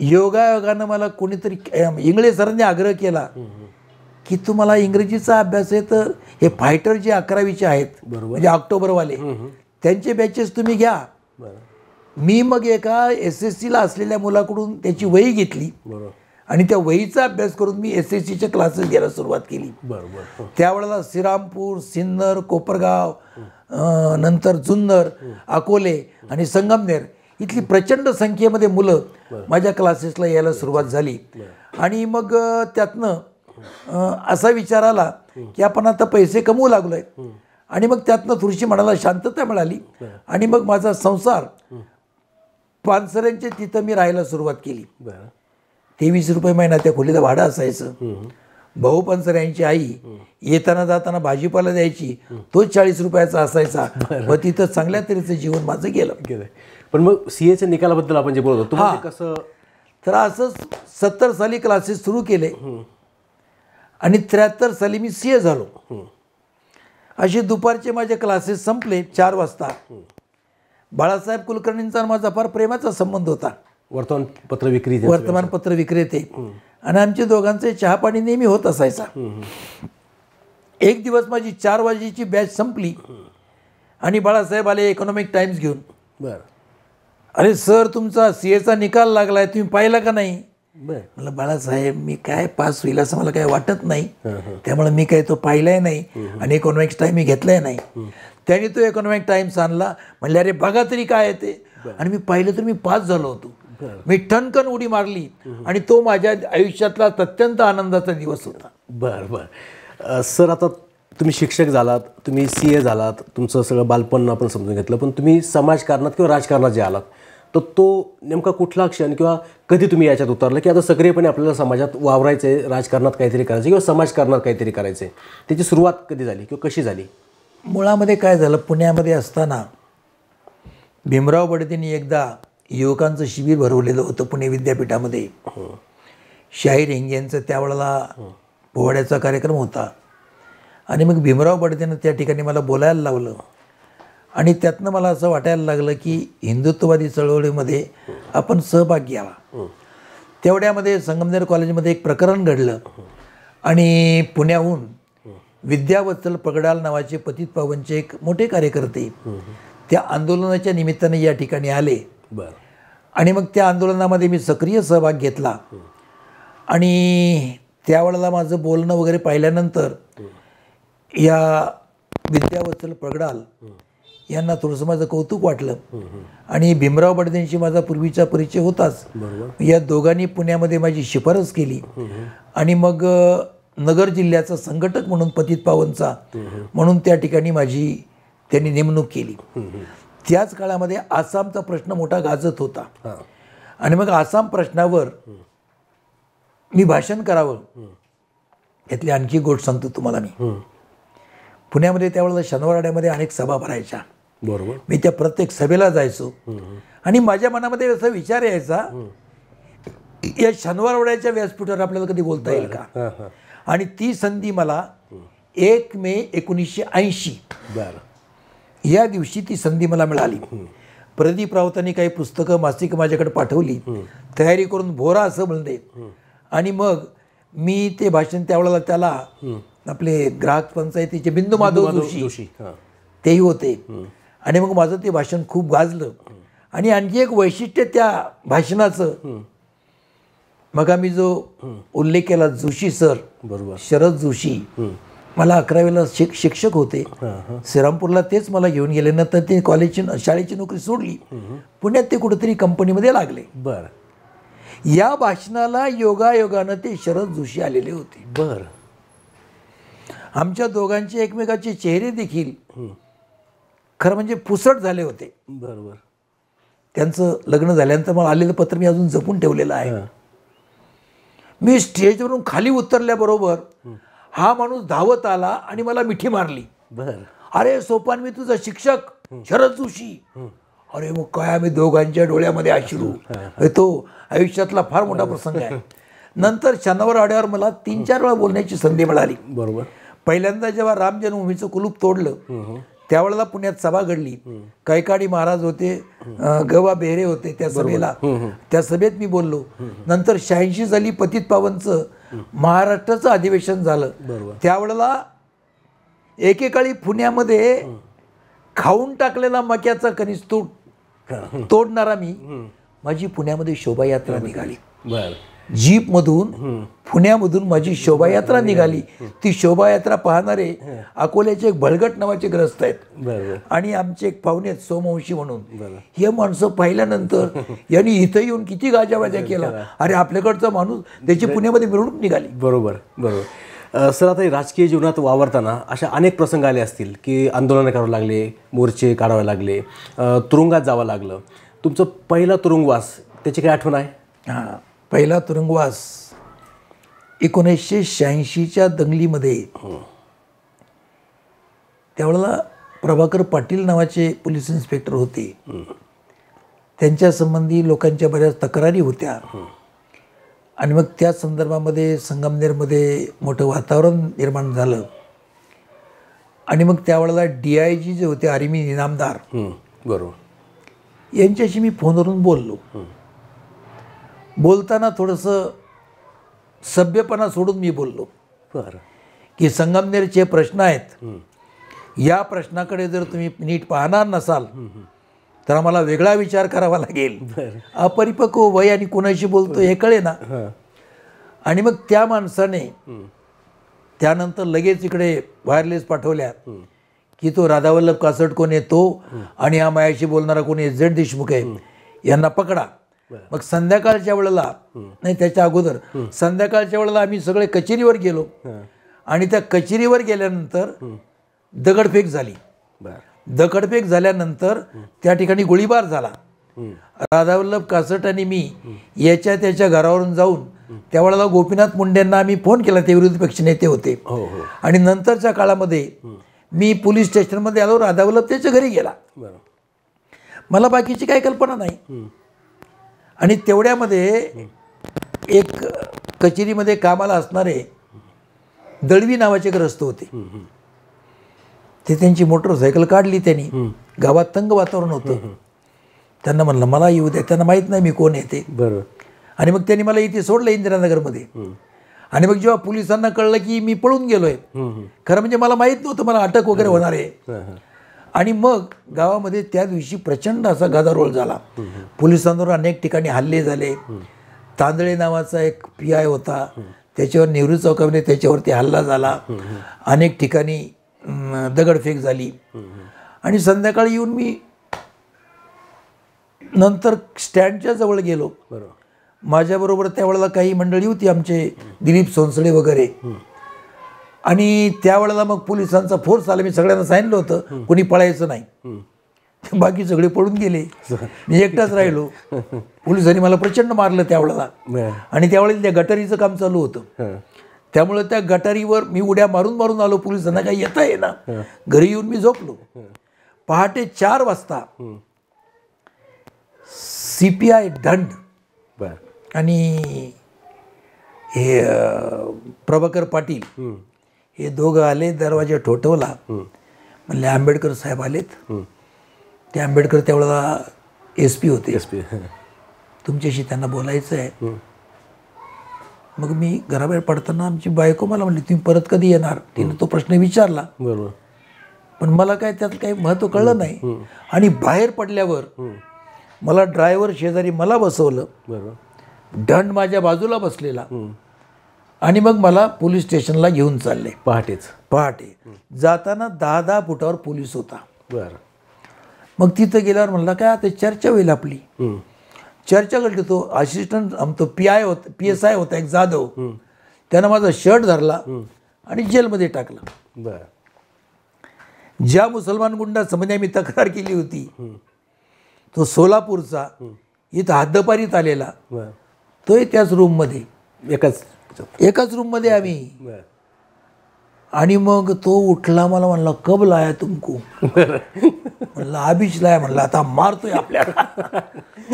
योगायोगानं मला कोणीतरी इंग्रजी सरांनी आग्रह केला की तुम्हाला इंग्रजीचा अभ्यास आहे तर हे फायटर जे अकरावीचे आहेत म्हणजे ऑक्टोबरवाले त्यांचे बॅचेस तुम्ही घ्या मी मग एका एस एस सीला असलेल्या मुलाकडून त्याची वही घेतली आणि त्या वहीचा अभ्यास करून मी एस एस सीचे क्लासेस घ्यायला सुरुवात केली त्यावेळेला श्रीरामपूर सिन्नर कोपरगाव नंतर जुन्नर अकोले आणि संगमनेर इथली प्रचंड संख्येमध्ये मुलं माझ्या क्लासेसला यायला सुरुवात झाली आणि मग त्यातनं असा विचार आला की आपण आता पैसे कमवू लागलो आहे आणि मग त्यातनं थोडीशी मनाला शांतता मिळाली आणि मग माझा संसार पानसऱ्यांच्या तिथं मी राहायला सुरुवात केली तेवीस रुपये महिना त्या खोलीला भाडं असायचं भाऊ पानसऱ्यांची आई येताना जाताना भाजीपाला द्यायची तोच चाळीस रुपयाचा असायचा मग तिथं चांगल्या तऱ्हेचं जीवन माझं गेलं गेलं पण मग सीएच्या निकालाबद्दल आपण जे बोलतो हा कसं तर असंच सत्तर साली क्लासेस सुरू केले आणि त्र्याहत्तर साली मी सी ए झालो असे दुपारचे माझे क्लासेस संपले चार वाजता बाळासाहेब कुलकर्णींचा माझा फार प्रेमाचा संबंध होता वर्तमानपत्र विक्रेते वर्तमानपत्र विक्रेते आणि आमचे दोघांचे चहापाणी नेहमी होत असायचा एक दिवस माझी चार वाजेची बॅच संपली आणि बाळासाहेब आले इकॉनॉमिक टाइम्स घेऊन बर अरे सर तुमचा सी एचा निकाल लागलाय तुम्ही पाहिला का नाही मला बाळासाहेब मी काय पास होईल असं मला काय वाटत नाही त्यामुळे मी काय तो पाहिलाय नाही आणि इकॉनॉमिक्स टाइम मी घेतलाय नाही त्यांनी तो इकॉनॉमिक टाइम्स आणला म्हणले अरे बघा तरी काय येते आणि मी पाहिलं तर मी पास झालो होतो मी ठणकन उडी मारली आणि तो माझ्या आयुष्यातला अत्यंत आनंदाचा दिवस होता बर बर सर आता तुम्ही शिक्षक झालात तुम्ही सी ए झालात तुमचं सगळं बालपण आपण समजून घेतलं पण तुम्ही समाजकारणात किंवा राजकारणात जे आलात तर तो नेमका कुठला क्षण किंवा कधी तुम्ही याच्यात उतरला की आता सक्रियपणे आपल्याला समाजात वावरायचं आहे राजकारणात काहीतरी करायचं किंवा समाजकारणात काहीतरी करायचं आहे त्याची सुरुवात कधी झाली किंवा कशी झाली मुळामध्ये काय झालं पुण्यामध्ये असताना भीमराव पडतींनी एकदा युवकांचं शिबिर भरवलेलं होतं पुणे विद्यापीठामध्ये हो. शाहीर हिंगेंचं त्यावेळेला पोवाड्याचा कार्यक्रम होता आणि मग भीमराव बडतेनं त्या ठिकाणी मला बोलायला लावलं आणि त्यातनं मला असं वाटायला लागलं की हिंदुत्ववादी चळवळीमध्ये आपण सहभाग घ्यावा हो. तेवढ्यामध्ये संगमनेर कॉलेजमध्ये एक प्रकरण घडलं आणि पुण्याहून विद्यावत्सल पगडाल नावाचे पतित पवनचे एक मोठे कार्यकर्ते त्या आंदोलनाच्या निमित्ताने या ठिकाणी आले आणि मग त्या आंदोलनामध्ये मी सक्रिय सहभाग घेतला आणि त्यावेळेला माझं बोलणं वगैरे पाहिल्यानंतर या विद्यावत्सल पगडाल यांना थोडंसं माझं कौतुक वाटलं आणि भीमराव बडदेंशी माझा पूर्वीचा परिचय होताच या दोघांनी पुण्यामध्ये माझी शिफारस केली आणि मग नगर जिल्ह्याचा संघटक म्हणून पतित पावनचा म्हणून त्या ठिकाणी माझी त्यांनी नेमणूक केली त्याच काळामध्ये आसामचा प्रश्न मोठा गाजत होता आणि मग आसाम प्रश्नावर मी भाषण करावं यातली आणखी गोष्ट सांगतो तुम्हाला मी पुण्यामध्ये त्यावेळेला शनिवारवाड्यामध्ये अनेक सभा भरायच्या बरोबर मी त्या प्रत्येक सभेला जायचो आणि माझ्या मनामध्ये असा विचार यायचा या शनिवारवाड्याच्या व्यासपीठावर आपल्याला कधी बोलता येईल का आणि ती संधी मला एक मे एकोणीसशे ऐंशी बरं या दिवशी ती संधी मला मिळाली प्रदीप राऊतांनी काही पुस्तकं मासिकं माझ्याकडे पाठवली तयारी करून भोरा असं म्हणते आणि मग मी ते भाषण त्यावेळेला त्याला आपले ग्राहक पंचायतीचे बिंदू माधव जोशी तेही होते आणि मग माझं ते भाषण खूप गाजलं आणि आणखी एक वैशिष्ट्य त्या भाषणाचं मग आम्ही जो उल्लेख केला जोशी सर बरोबर शरद जोशी मला अकरावीला शिक शिक्षक होते श्रीरामपूरला तेच मला घेऊन गेले नंतर ते कॉलेजची शाळेची नोकरी सोडली पुण्यात ते कुठेतरी कंपनीमध्ये लागले बर या भाषणाला योगायोगानं ते शरद जोशी आलेले होते बर आमच्या दोघांचे एकमेकाचे चेहरे देखील खरं म्हणजे पुसट झाले होते बरोबर त्यांचं लग्न झाल्यानंतर मला आलेलं पत्र मी अजून जपून ठेवलेलं आहे मी स्टेजवरून खाली उतरल्याबरोबर हा माणूस धावत आला आणि मला मिठी मारली बर अरे सोपान मी तुझा शिक्षक शरद जोशी अरे मग काय आम्ही दोघांच्या डोळ्यामध्ये आशिरू तो आयुष्यातला फार मोठा प्रसंग आहे नंतर शनावर आड्यावर मला तीन चार वेळा बोलण्याची संधी मिळाली बरोबर पहिल्यांदा जेव्हा राम जन्मभूमीचं कुलूप तोडलं त्यावेळेला पुण्यात सभा घडली कैकाडी महाराज होते गवा बेहरे होते त्या सभेला त्या सभेत मी बोललो नंतर शहाऐंशी साली पतित पावनचं महाराष्ट्राचं अधिवेशन झालं त्यावेळेला एकेकाळी पुण्यामध्ये खाऊन टाकलेला मक्याचा कनिज तोडणारा मी माझी पुण्यामध्ये शोभायात्रा निघाली जीपमधून पुण्यामधून माझी शोभायात्रा निघाली ती शोभायात्रा पाहणारे अकोल्याचे एक भळगट नावाचे ग्रस्त आहेत आणि आमचे एक पाहुणे आहेत सोमवंशी म्हणून हे माणसं पाहिल्यानंतर यांनी इथं येऊन किती गाजावाजा केला अरे आपल्याकडचा माणूस त्याची पुण्यामध्ये मिळून निघाली बरोबर बरोबर सर आता राजकीय जीवनात वावरताना अशा अनेक प्रसंग आले असतील की आंदोलन करावं लागले मोर्चे काढावे लागले तुरुंगात जावं लागलं तुमचं पहिला तुरुंगवास त्याची काय आठवण आहे हां पहिला तुरुंगवास एकोणीसशे शहाऐंशीच्या दंगलीमध्ये त्यावेळेला प्रभाकर पाटील नावाचे पोलीस इन्स्पेक्टर होते त्यांच्या संबंधी लोकांच्या बऱ्याच तक्रारी होत्या आणि मग त्या संदर्भामध्ये संगमनेरमध्ये मोठं वातावरण निर्माण झालं आणि मग त्यावेळेला डी आय जी जे होते आर्मी इनामदार बरोबर यांच्याशी मी फोनवरून बोललो बोलताना थोडंसं सभ्यपणा सोडून मी बोललो बरं की संगमनेरचे प्रश्न आहेत या प्रश्नाकडे जर तुम्ही नीट पाहणार नसाल तर आम्हाला वेगळा विचार करावा लागेल अपरिपक्व वय आणि कुणाशी बोलतो हे कळे ना आणि मग त्या माणसाने त्यानंतर लगेच इकडे वायरलेस पाठवल्या की तो राधावल्लभ कासट कोण येतो आणि या मायाशी बोलणारा कोणी आहे झेड देशमुख आहे यांना पकडा मग संध्याकाळच्या वेळेला नाही त्याच्या अगोदर संध्याकाळच्या वेळेला आम्ही सगळे कचेरीवर गेलो आणि त्या कचेरीवर गेल्यानंतर दगडफेक झाली दगडफेक झाल्यानंतर त्या ठिकाणी गोळीबार झाला राधावल्लभ कासट आणि मी याच्या त्याच्या घरावरून जाऊन त्यावेळेला गोपीनाथ मुंडेंना आम्ही फोन केला ते विरोधी पक्षनेते होते हो, हो. आणि नंतरच्या काळामध्ये मी पोलीस स्टेशनमध्ये आलो राधावल्लभ त्याच्या घरी गेला मला बाकीची काही कल्पना नाही आणि तेवढ्यामध्ये एक कचेरीमध्ये कामाला असणारे दळवी नावाचे ग्रस्त होते ते त्यांची मोटरसायकल काढली त्यांनी गावात तंग वातावरण होतं त्यांना म्हणलं मला येऊ दे त्यांना माहीत नाही मी कोण येते बरोबर आणि मग त्यांनी मला इथे सोडलं इंदिरानगरमध्ये आणि मग जेव्हा पोलिसांना कळलं की मी पळून गेलोय खरं म्हणजे मला माहीत नव्हतं मला अटक वगैरे होणार आहे आणि मग गावामध्ये त्या दिवशी प्रचंड असा गदारोळ झाला पोलिसांवर अनेक ठिकाणी हल्ले झाले तांदळे नावाचा एक पी आय होता त्याच्यावर नेहरू चौकामध्ये त्याच्यावरती हल्ला झाला अनेक ठिकाणी दगडफेक झाली आणि संध्याकाळी येऊन मी नंतर स्टँडच्या जवळ गेलो माझ्याबरोबर त्यावेळेला काही मंडळी होती आमचे दिलीप सोनसडे वगैरे आणि त्यावेळेला मग पोलिसांचा फोर्स आला मी सगळ्यांना सांगितलं होतं कोणी पळायचं नाही बाकी सगळे पळून गेले मी एकटाच राहिलो पोलिसांनी मला प्रचंड मारलं त्यावेळेला आणि त्यावेळेला त्या गटारीचं काम चालू होतं त्यामुळे त्या गटारीवर मी उड्या मारून मारून आलो पोलिसांना काही येता ना घरी येऊन मी झोपलो पहाटे चार वाजता सी पी आय दंड आणि हे प्रभाकर पाटील हे दोघं आले दरवाजा ठोठवला म्हणले आंबेडकर साहेब आलेत ते आंबेडकर त्यावेळेला एस पी होते एस पी तुमच्याशी त्यांना बोलायचं आहे मग मी घराबाहेर पडताना आमची बायको मला म्हणली तुम्ही परत कधी येणार तिने तो प्रश्न विचारला बरोबर पण मला काय त्यात काही महत्व कळलं नाही आणि बाहेर पडल्यावर मला ड्रायव्हर शेजारी मला बसवलं बरोबर दंड माझ्या बाजूला बसलेला आणि मग मला पोलीस स्टेशनला घेऊन चालले पहाटेच पहाटे जाताना दहा दहा फुटावर पोलीस होता बर मग तिथं गेल्यावर म्हणला काय आता चर्चा होईल आपली चर्चा कळली तो असिस्टंट आमचं पी आय होता पी एस आय होता एक जाधव त्यानं माझा शर्ट धरला आणि जेलमध्ये टाकला बर ज्या मुसलमान समजा मी तक्रार केली होती तो सोलापूरचा इथं हद्दपारीत आलेला तोही त्याच रूममध्ये एकाच एकाच रूममध्ये आम्ही आणि मग तो उठला मला म्हणला कब लाया तुमको म्हणला आबीच लाया म्हणला आता मारतोय आपल्याला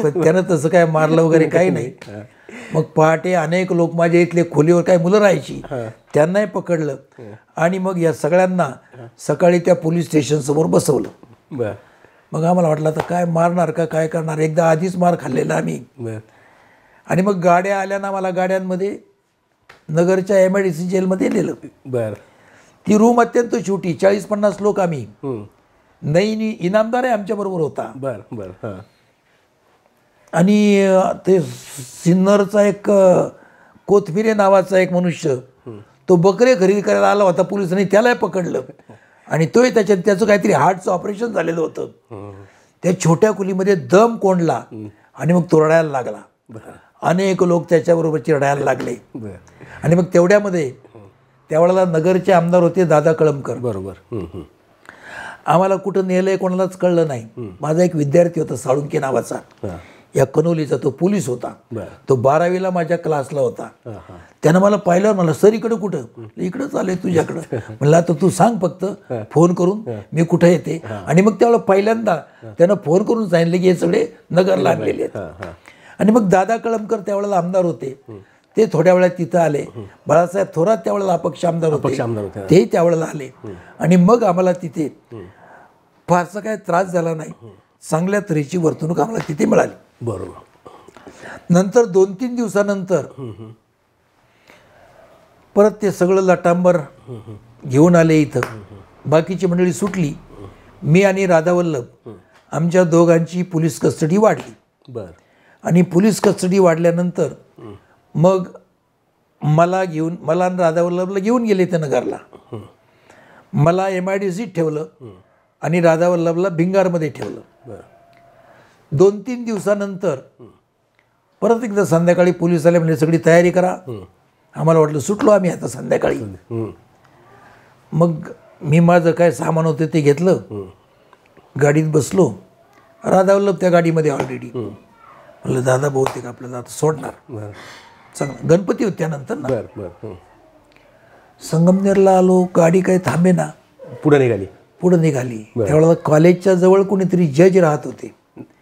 पण त्यानं तसं काय मारलं वगैरे काही नाही मग पहाटे अनेक लोक माझ्या इथले खोलीवर काही मुलं राहायची त्यांनाही पकडलं आणि मग या सगळ्यांना सकाळी त्या पोलीस स्टेशन समोर बसवलं मग आम्हाला वाटलं आता काय मारणार का काय करणार एकदा आधीच मार खाल्लेला आम्ही आणि मग गाड्या आल्या ना मला गाड्यांमध्ये नगरच्या एम आय डी सी जेलमध्ये नेलं बरं ती रूम अत्यंत छोटी चाळीस पन्नास लोक आम्ही नाही इनामदार आहे बरोबर होता बर बर आणि ते सिन्नरचा एक कोथमिरे नावाचा एक मनुष्य तो बकरे खरेदी करायला आला होता पोलिसांनी त्यालाही पकडलं आणि तोही त्याच्यात त्याचं काहीतरी हार्टचं ऑपरेशन झालेलं होतं त्या छोट्या खुलीमध्ये दम कोंडला आणि मग तोरडायला लागला अनेक लोक बरोबर चिरडायला लागले आणि मग तेवढ्यामध्ये त्यावेळेला नगरचे आमदार होते दादा कळमकर बरोबर आम्हाला कुठं नेलं कोणालाच कळलं नाही माझा एक विद्यार्थी होता साळुंके नावाचा या कनोलीचा तो पोलीस होता तो बारावीला माझ्या क्लासला होता त्यानं मला पाहिलं मला सर इकडं कुठं इकडं चालेल तुझ्याकडं म्हणलं तर तू सांग फक्त फोन करून मी कुठं येते आणि मग त्यावेळेला पहिल्यांदा त्यानं फोन करून सांगितलं की हे सगळे नगरला आणलेले आहेत आणि मग दादा कळमकर त्यावेळेला आमदार होते ते थोड्या वेळात तिथं आले बाळासाहेब थोरात त्यावेळेला अपक्ष आमदार होते ते त्यावेळेला आले आणि मग आम्हाला तिथे फारसा काय त्रास झाला नाही चांगल्या तऱ्हेची वर्तणूक आम्हाला तिथे मिळाली बरोबर नंतर दोन तीन दिवसानंतर परत ते सगळं लटांबर घेऊन आले इथं बाकीची मंडळी सुटली मी आणि राधावल्लभ आमच्या दोघांची पोलीस कस्टडी वाढली बरं आणि पोलीस कस्टडी वाढल्यानंतर मग मला घेऊन मला वल्लभला घेऊन गेले त्यानं नगरला मला एम आय डी सीत ठेवलं आणि वल्लभला भिंगारमध्ये ठेवलं दोन तीन दिवसानंतर परत एकदा संध्याकाळी पोलीस आले म्हणजे सगळी तयारी करा आम्हाला वाटलं सुटलो आम्ही आता संध्याकाळी मग मी माझं काय सामान होतं ते घेतलं गाडीत बसलो राधावल्लभ त्या गाडीमध्ये ऑलरेडी म्हणलं दादा बहुतेक आपल्याला आता सोडणार चांगला गणपती त्यानंतर ना संगमनेरला आलो गाडी काही थांबे ना पुढे निघाली पुढे निघाली त्यावेळेला कॉलेजच्या जवळ कोणीतरी जज राहत होते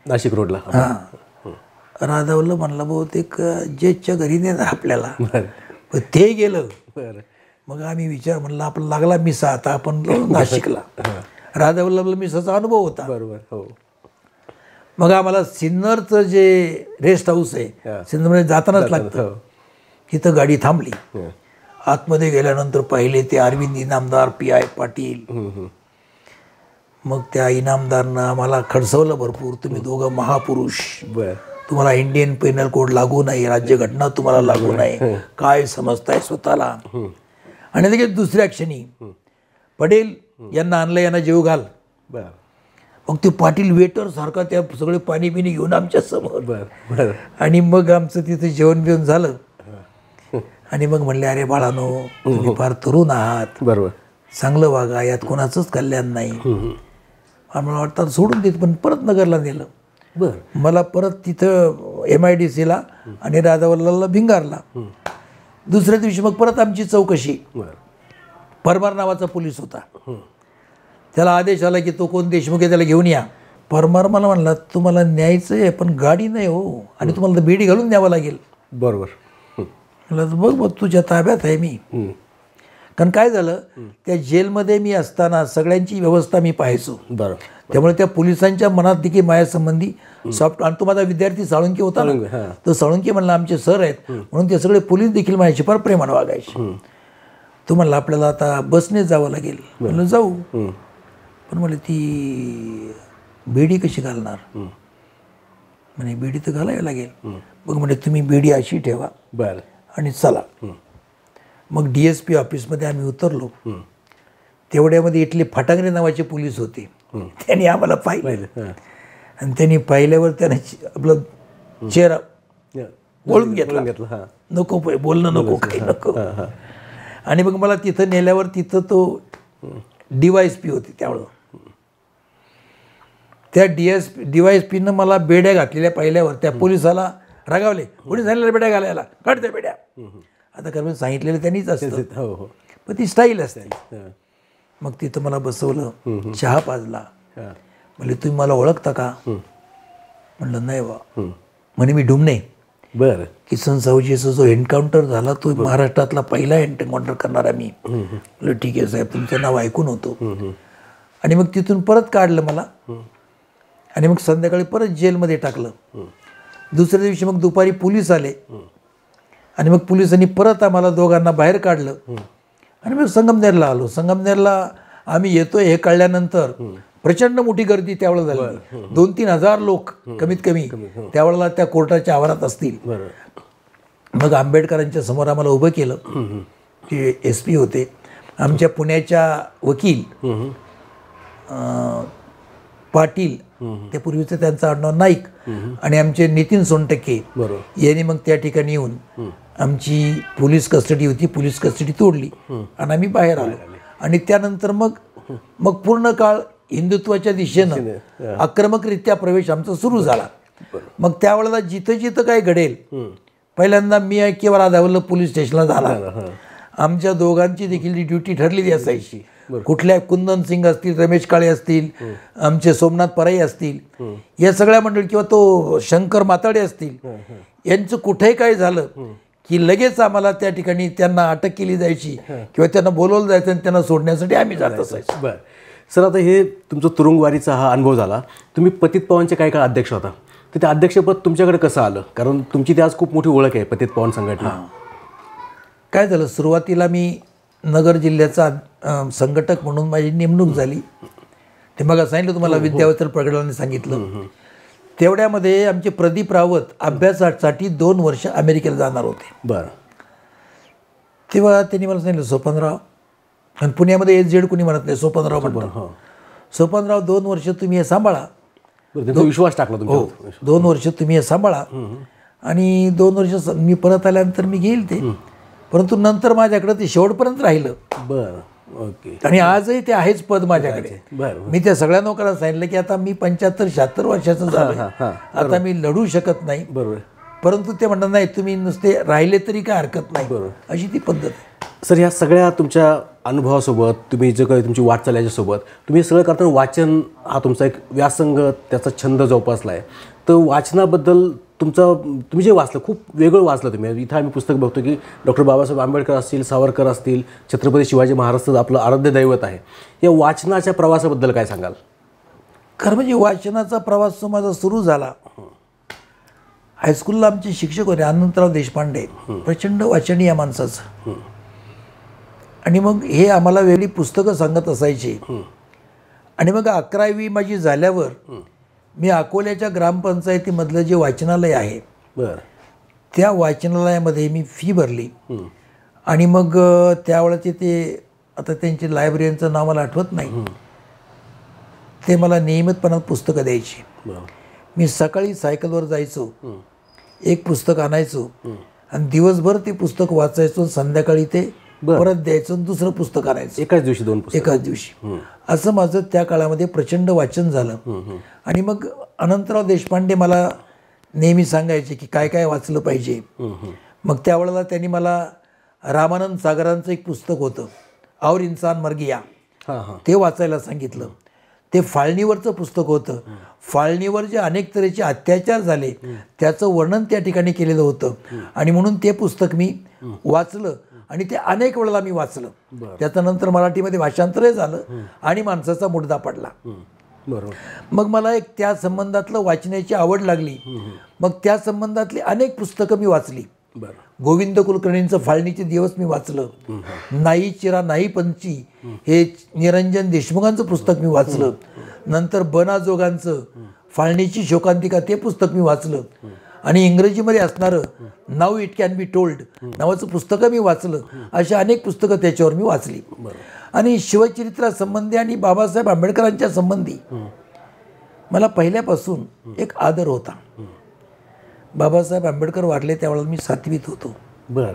नाशिक रोडला हा राधावलं म्हणलं बहुतेक जजच्या घरी नेणार आपल्याला ते गेलं मग आम्ही विचार म्हणलं आपण लागला मिसा आता आपण नाशिकला राधावल्ल मिसाचा अनुभव होता बरोबर हो मग आम्हाला सिन्नरचं जे रेस्ट हाऊस आहे सिन्नरमध्ये जातानाच लागतं तिथं हो. गाडी थांबली आतमध्ये गेल्यानंतर पाहिले ते अरविंद इनामदार पी आय पाटील मग त्या इनामदारनं आम्हाला खडसवलं भरपूर तुम्ही दोघं महापुरुष तुम्हाला इंडियन पेनल कोड लागू नाही राज्यघटना तुम्हाला लागू नाही काय समजताय स्वतःला आणि लगेच दुसऱ्या क्षणी पटेल यांना आणलं यांना जीव घाल मग ते पाटील वेटरसारखा त्या सगळे पाणी बिणी घेऊन आमच्या समोर आणि मग आमचं तिथे जेवण बिवण झालं आणि मग म्हणले अरे बाळानो तुम्ही हो, हो. फार तरुण आहात बरोबर चांगलं वागा यात कोणाचंच कल्याण नाही मला वाटतं सोडून देत पण परत नगरला नेलं बरं मला परत तिथं एम आय डी सीला आणि राधावल्लाला भिंगारला दुसऱ्या दिवशी मग परत आमची चौकशी परमार नावाचा पोलीस होता त्याला आदेश आला की तो कोण देशमुख त्याला घेऊन या परमार मला म्हणला तुम्हाला न्यायचं आहे पण गाडी नाही हो आणि तुम्हाला तर बेडी घालून द्यावं लागेल बरोबर म्हणलं बघ बघ तुझ्या ताब्यात आहे मी कारण काय झालं त्या जेलमध्ये मी असताना सगळ्यांची व्यवस्था मी पाहायचो बरोबर त्यामुळे त्या पोलिसांच्या मनात देखील माझ्यासंबंधी सॉफ्ट आणि तो माझा विद्यार्थी साळुंकी होता ना तो साळुंकी म्हणला आमचे सर आहेत म्हणून ते सगळे पोलीस देखील माझ्याशी फार प्रेमान वागायचे तो म्हणला आपल्याला आता बसने जावं लागेल म्हणलं जाऊ पण मला ती बेडी कशी घालणार म्हणे बेडी तर घालावी लागेल मग म्हणजे तुम्ही बेडी अशी ठेवा बर आणि चला मग डी एस पी ऑफिसमध्ये आम्ही उतरलो तेवढ्यामध्ये इथले फटांगरे नावाचे पोलीस होते त्यांनी आम्हाला पाहिलं आणि त्यांनी पाहिल्यावर त्याने आपलं चेहरा बोलून घेतला नको बोलणं नको काही नको आणि मग मला तिथं नेल्यावर तिथं तो डीवायस पी होते त्यावेळेस त्या डी एस डी वाय पीनं मला बेड्या घातलेल्या पहिल्यावर त्या पोलिसाला रागावले कोणी झालेल्या बेड्या घालायला काढ त्या बेड्या आता कारण सांगितलेलं त्यांनीच असतं हो, हो पण ती स्टाईल असते मग तिथं मला बसवलं चहा पाजला म्हणजे तुम्ही मला ओळखता का म्हणलं नाही बा म्हणे मी डुमणे बर किसन साहूजीचा जो एन्काउंटर झाला तो महाराष्ट्रातला पहिला एन्काउंटर आहे मी म्हटलं ठीक आहे साहेब तुमचं नाव ऐकून होतो आणि मग तिथून परत काढलं मला आणि मग संध्याकाळी परत जेलमध्ये टाकलं दुसऱ्या दिवशी मग दुपारी पोलीस आले आणि मग पोलिसांनी परत आम्हाला दोघांना बाहेर काढलं आणि मग संगमनेरला आलो संगमनेरला आम्ही येतोय हे कळल्यानंतर प्रचंड मोठी गर्दी त्यावेळेला झाली दोन तीन हजार लोक कमीत कमी त्यावेळेला त्या कोर्टाच्या आवारात असतील मग आंबेडकरांच्या समोर आम्हाला उभं केलं ते एस पी होते आमच्या पुण्याच्या वकील पाटील त्या पूर्वीचं त्यांचं आडनाव नाईक आणि आमचे नितीन सोनटके यांनी मग त्या ठिकाणी येऊन आमची पोलीस कस्टडी होती पोलीस कस्टडी तोडली आणि आम्ही बाहेर आलो आणि त्यानंतर मग मग पूर्ण काळ हिंदुत्वाच्या दिशेनं आक्रमकरीत्या प्रवेश आमचा सुरू झाला मग त्यावेळेला जिथं जिथं काय घडेल पहिल्यांदा मी किंवा राधावल्लभ पोलीस स्टेशनला झाला आमच्या दोघांची देखील ड्युटी ठरलेली असायची कुठल्या कुंदन सिंग असतील रमेश काळे असतील आमचे सोमनाथ पराई असतील या सगळ्या मंडळी किंवा तो शंकर माताडे असतील यांचं कुठेही काय झालं की लगेच आम्हाला त्या ठिकाणी त्यांना अटक केली जायची किंवा त्यांना बोलवलं जायचं आणि त्यांना सोडण्यासाठी आम्ही जात असायचो बरं सर आता हे तुमचा तुरुंगवारीचा हा अनुभव झाला तुम्ही पतित पवनचे काही काळ अध्यक्ष होता तर ते अध्यक्षपद तुमच्याकडे कसं आलं कारण तुमची ते आज खूप मोठी ओळख आहे पतित पवन संघटना काय झालं सुरुवातीला मी नगर जिल्ह्याचा संघटक म्हणून माझी नेमणूक झाली ते मग सांगितलं तुम्हाला हो, हो. विद्यावतर प्रगडाने सांगितलं तेवढ्यामध्ये आमचे प्रदीप रावत अभ्यासासाठी दोन वर्ष अमेरिकेला जाणार होते बरं तेव्हा त्यांनी मला सांगितलं सोपनराव आणि पुण्यामध्ये एस जेड कोणी म्हणत नाही सोपनराव म्हणतो हो. सोपनराव दोन वर्ष तुम्ही हे सांभाळा विश्वास टाकला हो दोन वर्ष तुम्ही हे सांभाळा आणि दोन वर्ष मी परत आल्यानंतर मी घेईल ते परंतु नंतर माझ्याकडं ते शेवटपर्यंत राहिलं बरं ओके आणि आजही ते आहेच पद माझ्याकडे बरं मी त्या सगळ्या नोकरांना सांगितलं की आता मी पंच्याहत्तर शहात्तर वर्षाचं झालं आता मी लढू शकत नाही बरोबर परंतु ते म्हणणार नाही तुम्ही नुसते राहिले तरी काय हरकत नाही बरोबर अशी ती पद्धत आहे सर ह्या सगळ्या तुमच्या अनुभवासोबत तुम्ही जे काही तुमची वाटचाल याच्यासोबत तुम्ही सगळं करताना वाचन हा तुमचा एक व्यासंग त्याचा छंद जोपासला आहे तर वाचनाबद्दल तुमचं तुम्ही जे वाचलं खूप वेगळं वाचलं तुम्ही इथं आम्ही पुस्तक बघतो की डॉक्टर बाबासाहेब आंबेडकर असतील सावरकर असतील छत्रपती शिवाजी महाराज आपलं आराध्य दैवत आहे या वाचनाच्या प्रवासाबद्दल काय सांगाल खरं म्हणजे वाचनाचा प्रवास जो माझा सुरू झाला हायस्कूलला आमचे शिक्षक होते अनंतराव देशपांडे प्रचंड वाचनीय माणसाचं आणि मग हे आम्हाला वेगळी पुस्तकं सांगत असायची आणि मग अकरावी माझी झाल्यावर मी अकोल्याच्या ग्रामपंचायतीमधलं जे वाचनालय आहे बरं त्या वाचनालयामध्ये मी फी भरली आणि मग त्यावेळेचे ते आता त्यांचे लायब्ररीचं नाव मला आठवत नाही ते मला नियमितपणात पुस्तकं द्यायची मी सकाळी सायकलवर जायचो एक पुस्तक आणायचो आणि दिवसभर ते पुस्तक वाचायचो संध्याकाळी ते परत द्यायचं दुसरं पुस्तक आणायचं एकाच दिवशी दोन एकाच दिवशी असं माझं त्या काळामध्ये प्रचंड वाचन झालं आणि मग अनंतराव देशपांडे मला नेहमी सांगायचे की काय काय वाचलं पाहिजे मग त्यावेळेला त्यांनी मला रामानंद सागरांचं एक पुस्तक होतं और इन्सान मर्गिया ते वाचायला सांगितलं ते फाळणीवरचं पुस्तक होतं फाळणीवर जे अनेक तऱ्हेचे अत्याचार झाले त्याचं वर्णन त्या ठिकाणी केलेलं होतं आणि म्हणून ते पुस्तक मी वाचलं आणि ते अनेक वेळेला मी वाचलं नंतर मराठीमध्ये भाषांतरही झालं आणि माणसाचा मुडदा पडला बरोबर मग मला एक त्या संबंधातलं वाचण्याची आवड लागली मग त्या संबंधातली अनेक पुस्तकं मी वाचली गोविंद कुलकर्णींचं फाळणीचे दिवस मी वाचलं नाही चिरा नाही पंची हे निरंजन देशमुखांचं पुस्तक मी वाचलं नंतर बनाजोगांचं फाळणीची शोकांतिका ते पुस्तक मी वाचलं आणि इंग्रजीमध्ये असणारं नाव इट कॅन बी टोल्ड नावाचं पुस्तकं मी वाचलं अशा अनेक पुस्तकं त्याच्यावर मी वाचली आणि शिवचरित्रासंबंधी आणि बाबासाहेब आंबेडकरांच्या संबंधी मला पहिल्यापासून एक आदर होता बाबासाहेब आंबेडकर वारले त्यावेळेला मी सातवीत होतो बर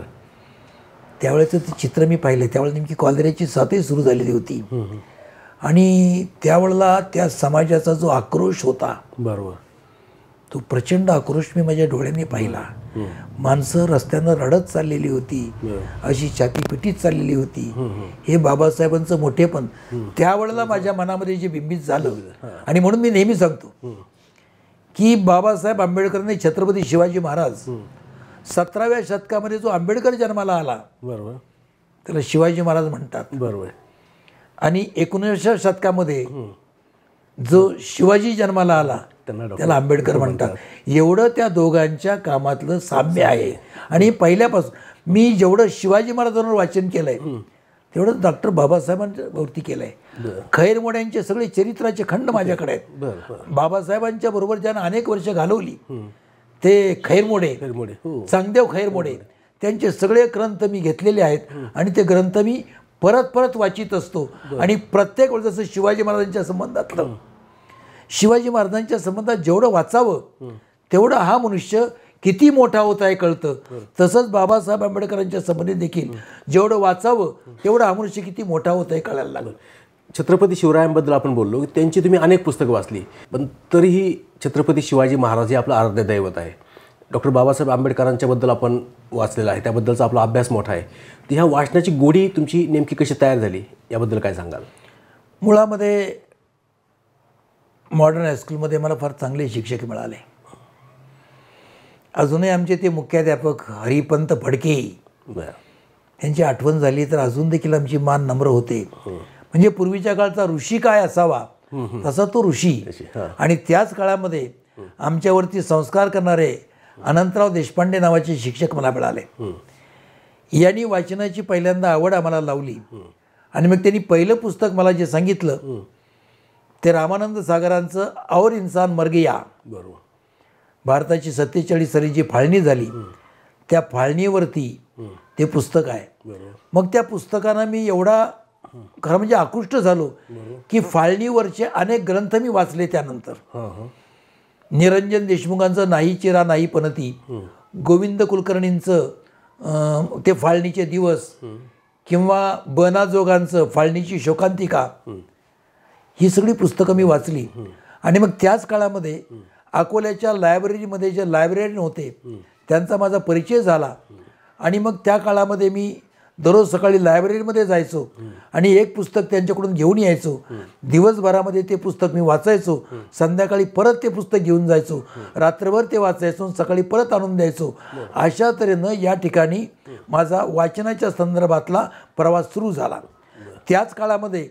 त्यावेळेचं ते चित्र मी पाहिलं त्यावेळेला नेमकी कॉलरेची साथही सुरू झालेली होती आणि त्यावेळेला त्या समाजाचा जो आक्रोश होता बरोबर तो प्रचंड आक्रोश मी माझ्या डोळ्यांनी पाहिला माणसं रस्त्यानं रडत चाललेली होती अशी छाती पिटीत चाललेली होती हे बाबासाहेबांचं मोठेपण त्यावेळेला माझ्या मनामध्ये जे बिंबित झालं आणि म्हणून मी नेहमी सांगतो की बाबासाहेब आंबेडकरांनी छत्रपती शिवाजी महाराज सतराव्या शतकामध्ये जो आंबेडकर जन्माला आला बरोबर त्याला शिवाजी महाराज म्हणतात बरोबर आणि एकोणीसव्या शतकामध्ये जो शिवाजी जन्माला आला त्याला आंबेडकर म्हणतात एवढं त्या दोघांच्या कामातलं साम्य आहे आणि पहिल्यापासून मी जेवढं शिवाजी महाराजांवर वाचन केलंय तेवढं तेवढंच डॉक्टर वरती केलं आहे खैरमोड्यांचे सगळे चरित्राचे खंड माझ्याकडे आहेत बाबासाहेबांच्या बरोबर ज्यांना अनेक वर्ष घालवली ते खैरमोडे हो. चांगदेव खैरमोडे त्यांचे सगळे ग्रंथ मी घेतलेले आहेत आणि ते ग्रंथ मी परत परत वाचित असतो आणि प्रत्येक वेळेस जसं शिवाजी महाराजांच्या संबंधातलं शिवाजी महाराजांच्या संबंधात जेवढं वाचावं तेवढं हा मनुष्य किती मोठा होत आहे कळतं तसंच बाबासाहेब आंबेडकरांच्या संबंधित देखील जेवढं वाचावं तेवढं हा मनुष्य किती मोठा होत आहे कळायला लागलं छत्रपती शिवरायांबद्दल आपण बोललो की त्यांची तुम्ही अनेक पुस्तकं वाचली पण तरीही छत्रपती शिवाजी महाराज हे आपलं आराध्य दैवत आहे डॉक्टर बाबासाहेब आंबेडकरांच्याबद्दल आपण वाचलेलं आहे त्याबद्दलचा आपला अभ्यास मोठा आहे तर ह्या वाचनाची गोडी तुमची नेमकी कशी तयार झाली याबद्दल काय सांगाल मुळामध्ये मॉडर्न हायस्कूलमध्ये मला फार चांगले शिक्षक मिळाले अजूनही आमचे ते मुख्याध्यापक हरिपंत फडके यांची आठवण झाली तर अजून देखील आमची मान नम्र होते हो. म्हणजे पूर्वीच्या काळचा ऋषी काय असावा तसा तो ऋषी आणि त्याच काळामध्ये आमच्यावरती संस्कार करणारे अनंतराव देशपांडे नावाचे शिक्षक मला मिळाले यांनी वाचनाची पहिल्यांदा आवड आम्हाला लावली आणि मग त्यांनी पहिलं पुस्तक मला जे सांगितलं ते रामानंद सागरांचं आवर इन्सान मर्गिया बरोबर भारताची सत्तेचाळीस साली जी फाळणी झाली त्या फाळणीवरती ते पुस्तक आहे मग त्या पुस्तकानं मी एवढा खरं म्हणजे आकृष्ट झालो की फाळणीवरचे अनेक ग्रंथ मी वाचले त्यानंतर निरंजन देशमुखांचं नाही चिरा नाही पणती गोविंद कुलकर्णींचं ते फाळणीचे दिवस किंवा बनाजोगांचं फाळणीची शोकांतिका ही सगळी पुस्तकं मी वाचली आणि मग त्याच काळामध्ये अकोल्याच्या लायब्ररीमध्ये जे लायब्ररी होते त्यांचा माझा परिचय झाला आणि मग त्या काळामध्ये मी दररोज सकाळी लायब्ररीमध्ये जायचो आणि एक पुस्तक त्यांच्याकडून घेऊन यायचो दिवसभरामध्ये ते पुस्तक मी वाचायचो संध्याकाळी परत ते पुस्तक घेऊन जायचो रात्रभर ते वाचायचो सकाळी परत आणून द्यायचो अशा तऱ्हेनं या ठिकाणी माझा वाचनाच्या संदर्भातला प्रवास सुरू झाला त्याच काळामध्ये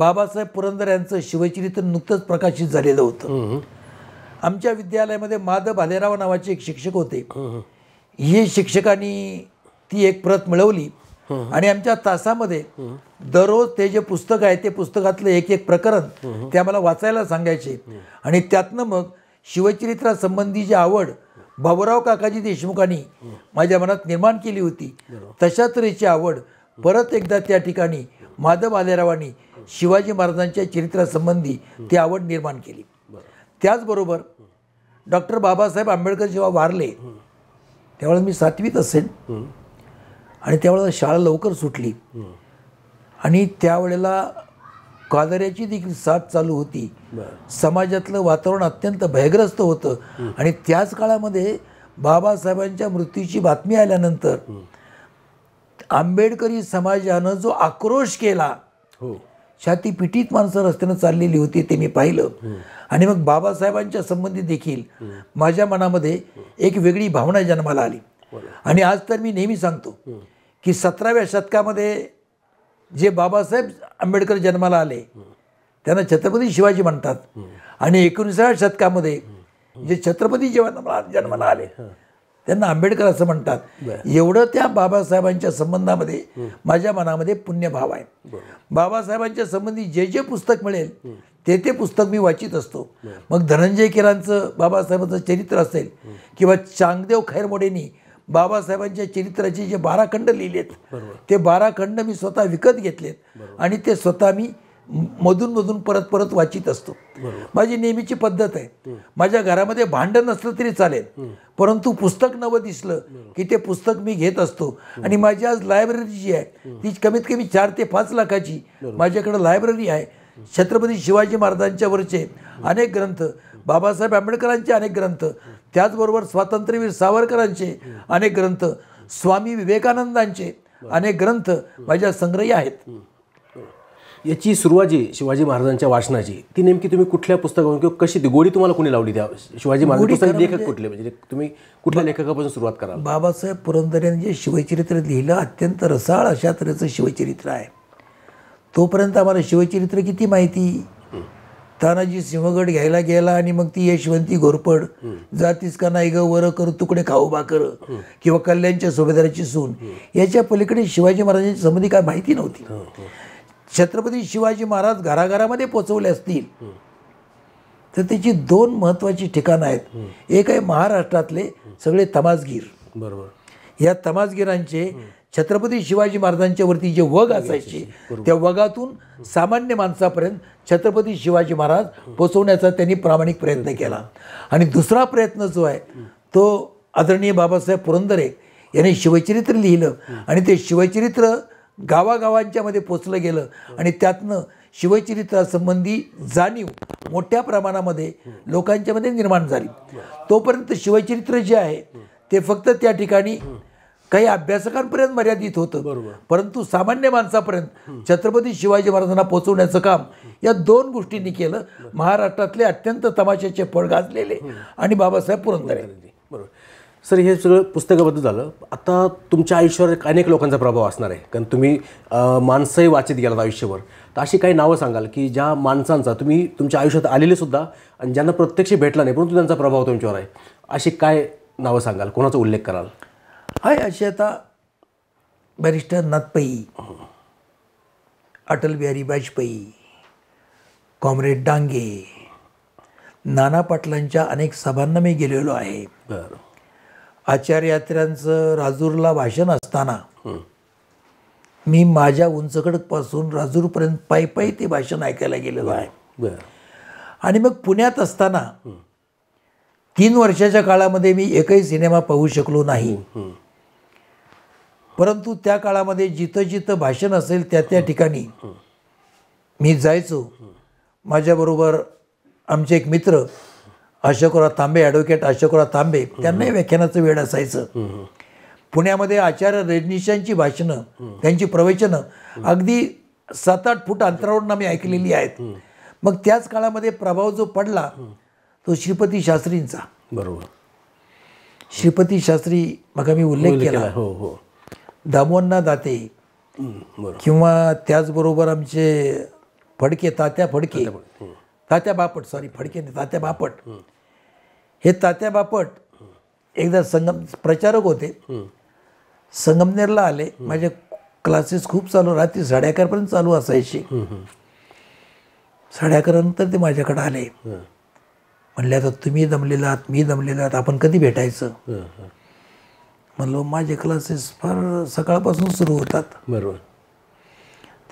बाबासाहेब पुरंदर यांचं शिवचरित्र नुकतंच प्रकाशित झालेलं होतं आमच्या विद्यालयामध्ये माधव भालेराव नावाचे एक शिक्षक होते हे शिक्षकांनी ती एक प्रत मिळवली आणि आमच्या तासामध्ये दररोज ते जे पुस्तक आहे ते पुस्तकातलं एक एक प्रकरण ते आम्हाला वाचायला सांगायचे आणि त्यातनं मग जी आवड बाबुराव काकाजी देशमुखांनी माझ्या मनात निर्माण केली होती तशा तऱ्हेची आवड परत एकदा त्या ठिकाणी माधव आलेरावांनी शिवाजी महाराजांच्या चरित्रासंबंधी ती आवड निर्माण केली त्याचबरोबर डॉक्टर बाबासाहेब आंबेडकर जेव्हा वारले त्यावेळेस मी सातवीत असेल आणि त्यावेळेस शाळा लवकर सुटली आणि त्यावेळेला कादऱ्याची देखील साथ चालू होती समाजातलं वातावरण अत्यंत भयग्रस्त होतं आणि त्याच काळामध्ये बाबासाहेबांच्या मृत्यूची बातमी आल्यानंतर आंबेडकरी समाजानं जो आक्रोश केला हो छाती पिटीत माणसं रस्त्यानं चाललेली होती ते मी पाहिलं आणि मग बाबासाहेबांच्या संबंधी देखील माझ्या मनामध्ये एक वेगळी भावना जन्माला आली आणि आज तर मी नेहमी सांगतो की सतराव्या शतकामध्ये जे बाबासाहेब आंबेडकर जन्माला आले त्यांना छत्रपती शिवाजी म्हणतात आणि एकोणीसाव्या शतकामध्ये जे छत्रपती जेव्हा जन्माला आले त्यांना आंबेडकर असं म्हणतात एवढं त्या बाबासाहेबांच्या संबंधामध्ये माझ्या मनामध्ये पुण्यभाव आहे बाबासाहेबांच्या संबंधी जे जे पुस्तक मिळेल ते ते पुस्तक मी वाचित असतो मग धनंजय किरांचं बाबासाहेबांचं चरित्र असेल किंवा चांगदेव खैरमोडेंनी बाबासाहेबांच्या चरित्राचे जे बारा खंड लिहिलेत ते बारा खंड मी स्वतः विकत घेतलेत आणि ते स्वतः मी मधून मधून परत परत वाचित असतो माझी नेहमीची पद्धत आहे माझ्या घरामध्ये भांडण नसलं तरी चालेल परंतु पुस्तक नवं दिसलं की ते पुस्तक मी घेत असतो आणि माझी आज लायब्ररी जी आहे ती कमीत कमी चार ते पाच लाखाची माझ्याकडे लायब्ररी आहे छत्रपती शिवाजी महाराजांच्यावरचे अनेक ग्रंथ बाबासाहेब आंबेडकरांचे अनेक ग्रंथ त्याचबरोबर स्वातंत्र्यवीर सावरकरांचे अनेक ग्रंथ स्वामी विवेकानंदांचे अनेक ग्रंथ माझ्या संग्रही आहेत याची सुरुवात जी शिवाजी महाराजांच्या वाचनाची ती नेमकी तुम्ही कुठल्या पुस्तकावरून किंवा कशी ती गोडी तुम्हाला कोणी लावली त्या शिवाजी महाराज लेखक कुठले म्हणजे तुम्ही कुठल्या लेखकापासून सुरुवात करा बाबासाहेब पुरंदरेने जे शिवचरित्र लिहिलं अत्यंत रसाळ अशा तऱ्हेचं शिवचरित्र आहे तोपर्यंत आम्हाला शिवचरित्र किती माहिती तानाजी सिंहगड घ्यायला गेला आणि मग ती यशवंती घोरपड जातीस का नाही ग वर कर तुकडे खाऊ बाकर किंवा कल्याणच्या सोबेदाराची सून याच्या पलीकडे शिवाजी महाराजांच्या संबंधी काय माहिती नव्हती हो, हो. छत्रपती शिवाजी महाराज घराघरामध्ये पोचवले असतील तर त्याची दोन महत्त्वाची ठिकाणं आहेत एक आहे महाराष्ट्रातले सगळे तमासगीर बरोबर या तमासगिरांचे छत्रपती शिवाजी महाराजांच्या वरती जे वग असायचे त्या वगातून सामान्य माणसापर्यंत छत्रपती शिवाजी महाराज पोचवण्याचा त्यांनी प्रामाणिक प्रयत्न केला आणि दुसरा प्रयत्न जो आहे तो आदरणीय बाबासाहेब पुरंदरे यांनी शिवचरित्र लिहिलं आणि ते शिवचरित्र गावागावांच्यामध्ये पोचलं गेलं आणि त्यातनं शिवचरित्रासंबंधी जाणीव मोठ्या प्रमाणामध्ये लोकांच्यामध्ये निर्माण झाली तोपर्यंत शिवचरित्र जे आहे ते फक्त त्या ठिकाणी काही अभ्यासकांपर्यंत मर्यादित होतं परंतु सामान्य माणसापर्यंत छत्रपती शिवाजी महाराजांना पोचवण्याचं काम या दोन गोष्टींनी केलं महाराष्ट्रातले अत्यंत तमाशाचे फळ गाजलेले आणि बाबासाहेब पुरंदरे सर हे सगळं पुस्तकाबद्दल झालं आता तुमच्या आयुष्यावर अनेक लोकांचा प्रभाव असणार आहे कारण तुम्ही माणसंही वाचत गेलात आयुष्यभर तर अशी काही नावं सांगाल की ज्या माणसांचा तुम्ही तुमच्या आयुष्यात आलेले सुद्धा आणि ज्यांना प्रत्यक्ष भेटला नाही परंतु त्यांचा प्रभाव तुमच्यावर आहे अशी काय नावं सांगाल कोणाचा उल्लेख कराल आहे अशी आता बॅरिस्टर नाथपई अटल बिहारी वाजपेयी कॉम्रेड डांगे नाना पाटलांच्या अनेक सभांना मी गेलेलो आहे बरं आचार्य यात्र्यांचं राजूरला भाषण असताना मी माझ्या उंचकडपासून पासून राजूरपर्यंत पायी पायी ते भाषण ऐकायला गेलेलो आहे आणि मग पुण्यात असताना तीन वर्षाच्या काळामध्ये मी एकही सिनेमा पाहू शकलो नाही परंतु त्या काळामध्ये जिथं जिथं भाषण असेल त्या त्या ठिकाणी मी जायचो माझ्याबरोबर आमचे एक मित्र अशोकराव तांबे ॲडव्होकेट अशोकराव तांबे त्यांनाही व्याख्यानाचं वेळ असायचं पुण्यामध्ये आचार्य रजनीशांची भाषणं त्यांची प्रवचनं अगदी सात आठ फूट अंतरावरून आम्ही ऐकलेली आहेत मग त्याच काळामध्ये प्रभाव जो पडला तो श्रीपती शास्त्रींचा बरोबर श्रीपती शास्त्री मग मी उल्लेख केला हो हो दामोन्ना दाते किंवा त्याचबरोबर आमचे फडके तात्या फडके तात्या बापट सॉरी फडके तात्या बापट हे तात्या बापट एकदा संगम प्रचारक होते संगमनेरला आले माझे क्लासेस खूप चालू रात्री साडे पर्यंत चालू असायचे साडे नंतर ते माझ्याकडे आले म्हणले आता तुम्ही दमलेला आहात मी दमलेला आहात आपण कधी भेटायचं म्हणलो माझे क्लासेस फार सकाळपासून सुरू होतात बरोबर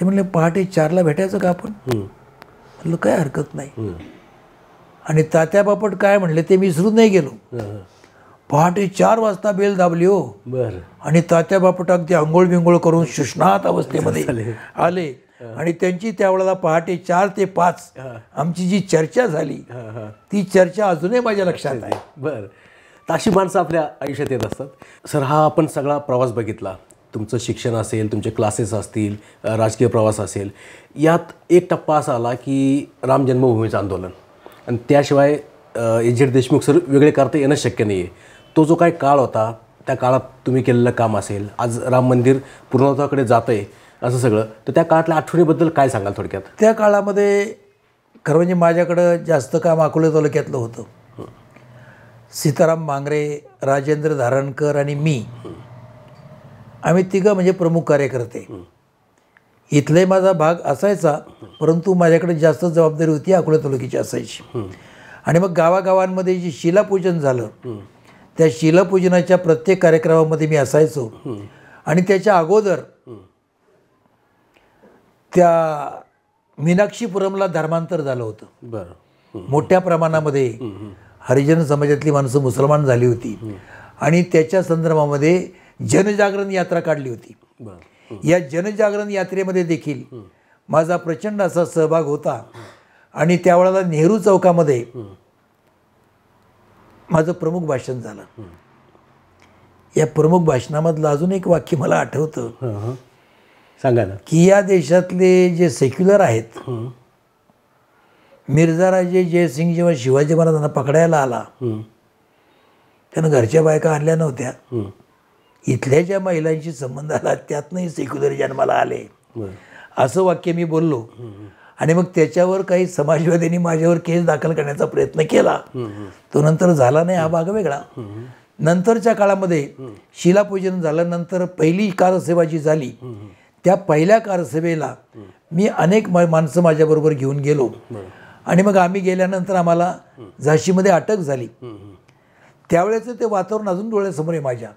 ते म्हणले पहाटे चारला भेटायचं का आपण म्हणलं काय हरकत नाही आणि तात्या बापट काय म्हणले ते मी विसरून नाही गेलो पहाटे चार वाजता बेल दाबली हो बर आणि तात्या बापट अगदी आंघोळ बिंगोळ करून सुष्णात अवस्थेमध्ये आले आणि त्यांची त्यावेळेला पहाटे चार ते पाच आमची जी चर्चा झाली ती चर्चा अजूनही माझ्या लक्षात आहे बर अशी माणसं आपल्या आयुष्यात येत असतात सर हा आपण सगळा प्रवास बघितला तुमचं शिक्षण असेल तुमचे क्लासेस असतील राजकीय प्रवास असेल यात एक टप्पा असा आला की राम जन्मभूमीचं आंदोलन आणि त्याशिवाय एजेड देशमुख सर वेगळे करता येणं शक्य नाही आहे तो जो काही काळ होता त्या काळात तुम्ही केलेलं काम असेल आज राम मंदिर पूर्णत्वाकडे जातं आहे असं सगळं तर त्या काळातल्या आठवणीबद्दल काय सांगाल थोडक्यात त्या काळामध्ये खरं म्हणजे माझ्याकडं जास्त काम अकोले तालुक्यातलं होतं सीताराम मांगरे राजेंद्र धारणकर आणि मी आम्ही तिघं म्हणजे प्रमुख कार्यकर्ते इथले माझा भाग असायचा परंतु माझ्याकडे जास्त जबाबदारी होती अकोला तालुक्याची असायची आणि मग गावागावांमध्ये जे शिलापूजन झालं त्या शिलापूजनाच्या प्रत्येक कार्यक्रमामध्ये मी असायचो आणि त्याच्या अगोदर त्या मीनाक्षीपुरमला धर्मांतर झालं होतं बरं मोठ्या प्रमाणामध्ये हरिजन समाजातली माणसं मुसलमान झाली होती आणि त्याच्या संदर्भामध्ये जनजागरण यात्रा काढली होती बरं या जनजागरण यात्रेमध्ये देखील माझा प्रचंड असा सहभाग होता आणि त्यावेळेला नेहरू चौकामध्ये माझं प्रमुख भाषण झालं या प्रमुख भाषणामधलं अजून एक वाक्य मला आठवतं सांगा ना की या देशातले जे सेक्युलर आहेत मिर्झा राजे जयसिंग जेव्हा शिवाजी महाराजांना पकडायला आला त्यानं घरच्या बायका आणल्या नव्हत्या इथल्या ज्या महिलांशी संबंध आला त्यातनंही सेक्युलर जन्माला आले असं वाक्य मी बोललो आणि मग त्याच्यावर काही समाजवाद्यांनी माझ्यावर केस दाखल करण्याचा प्रयत्न केला तो नंतर झाला नाही हा भाग वेगळा नंतरच्या काळामध्ये शिलापूजन झाल्यानंतर पहिली कारसेवा जी झाली त्या पहिल्या कारसेवेला मी अनेक माणसं माझ्याबरोबर घेऊन गेलो आणि मग आम्ही गेल्यानंतर आम्हाला झाशीमध्ये अटक झाली त्यावेळेचं ते वातावरण अजून डोळ्यासमोर आहे माझ्या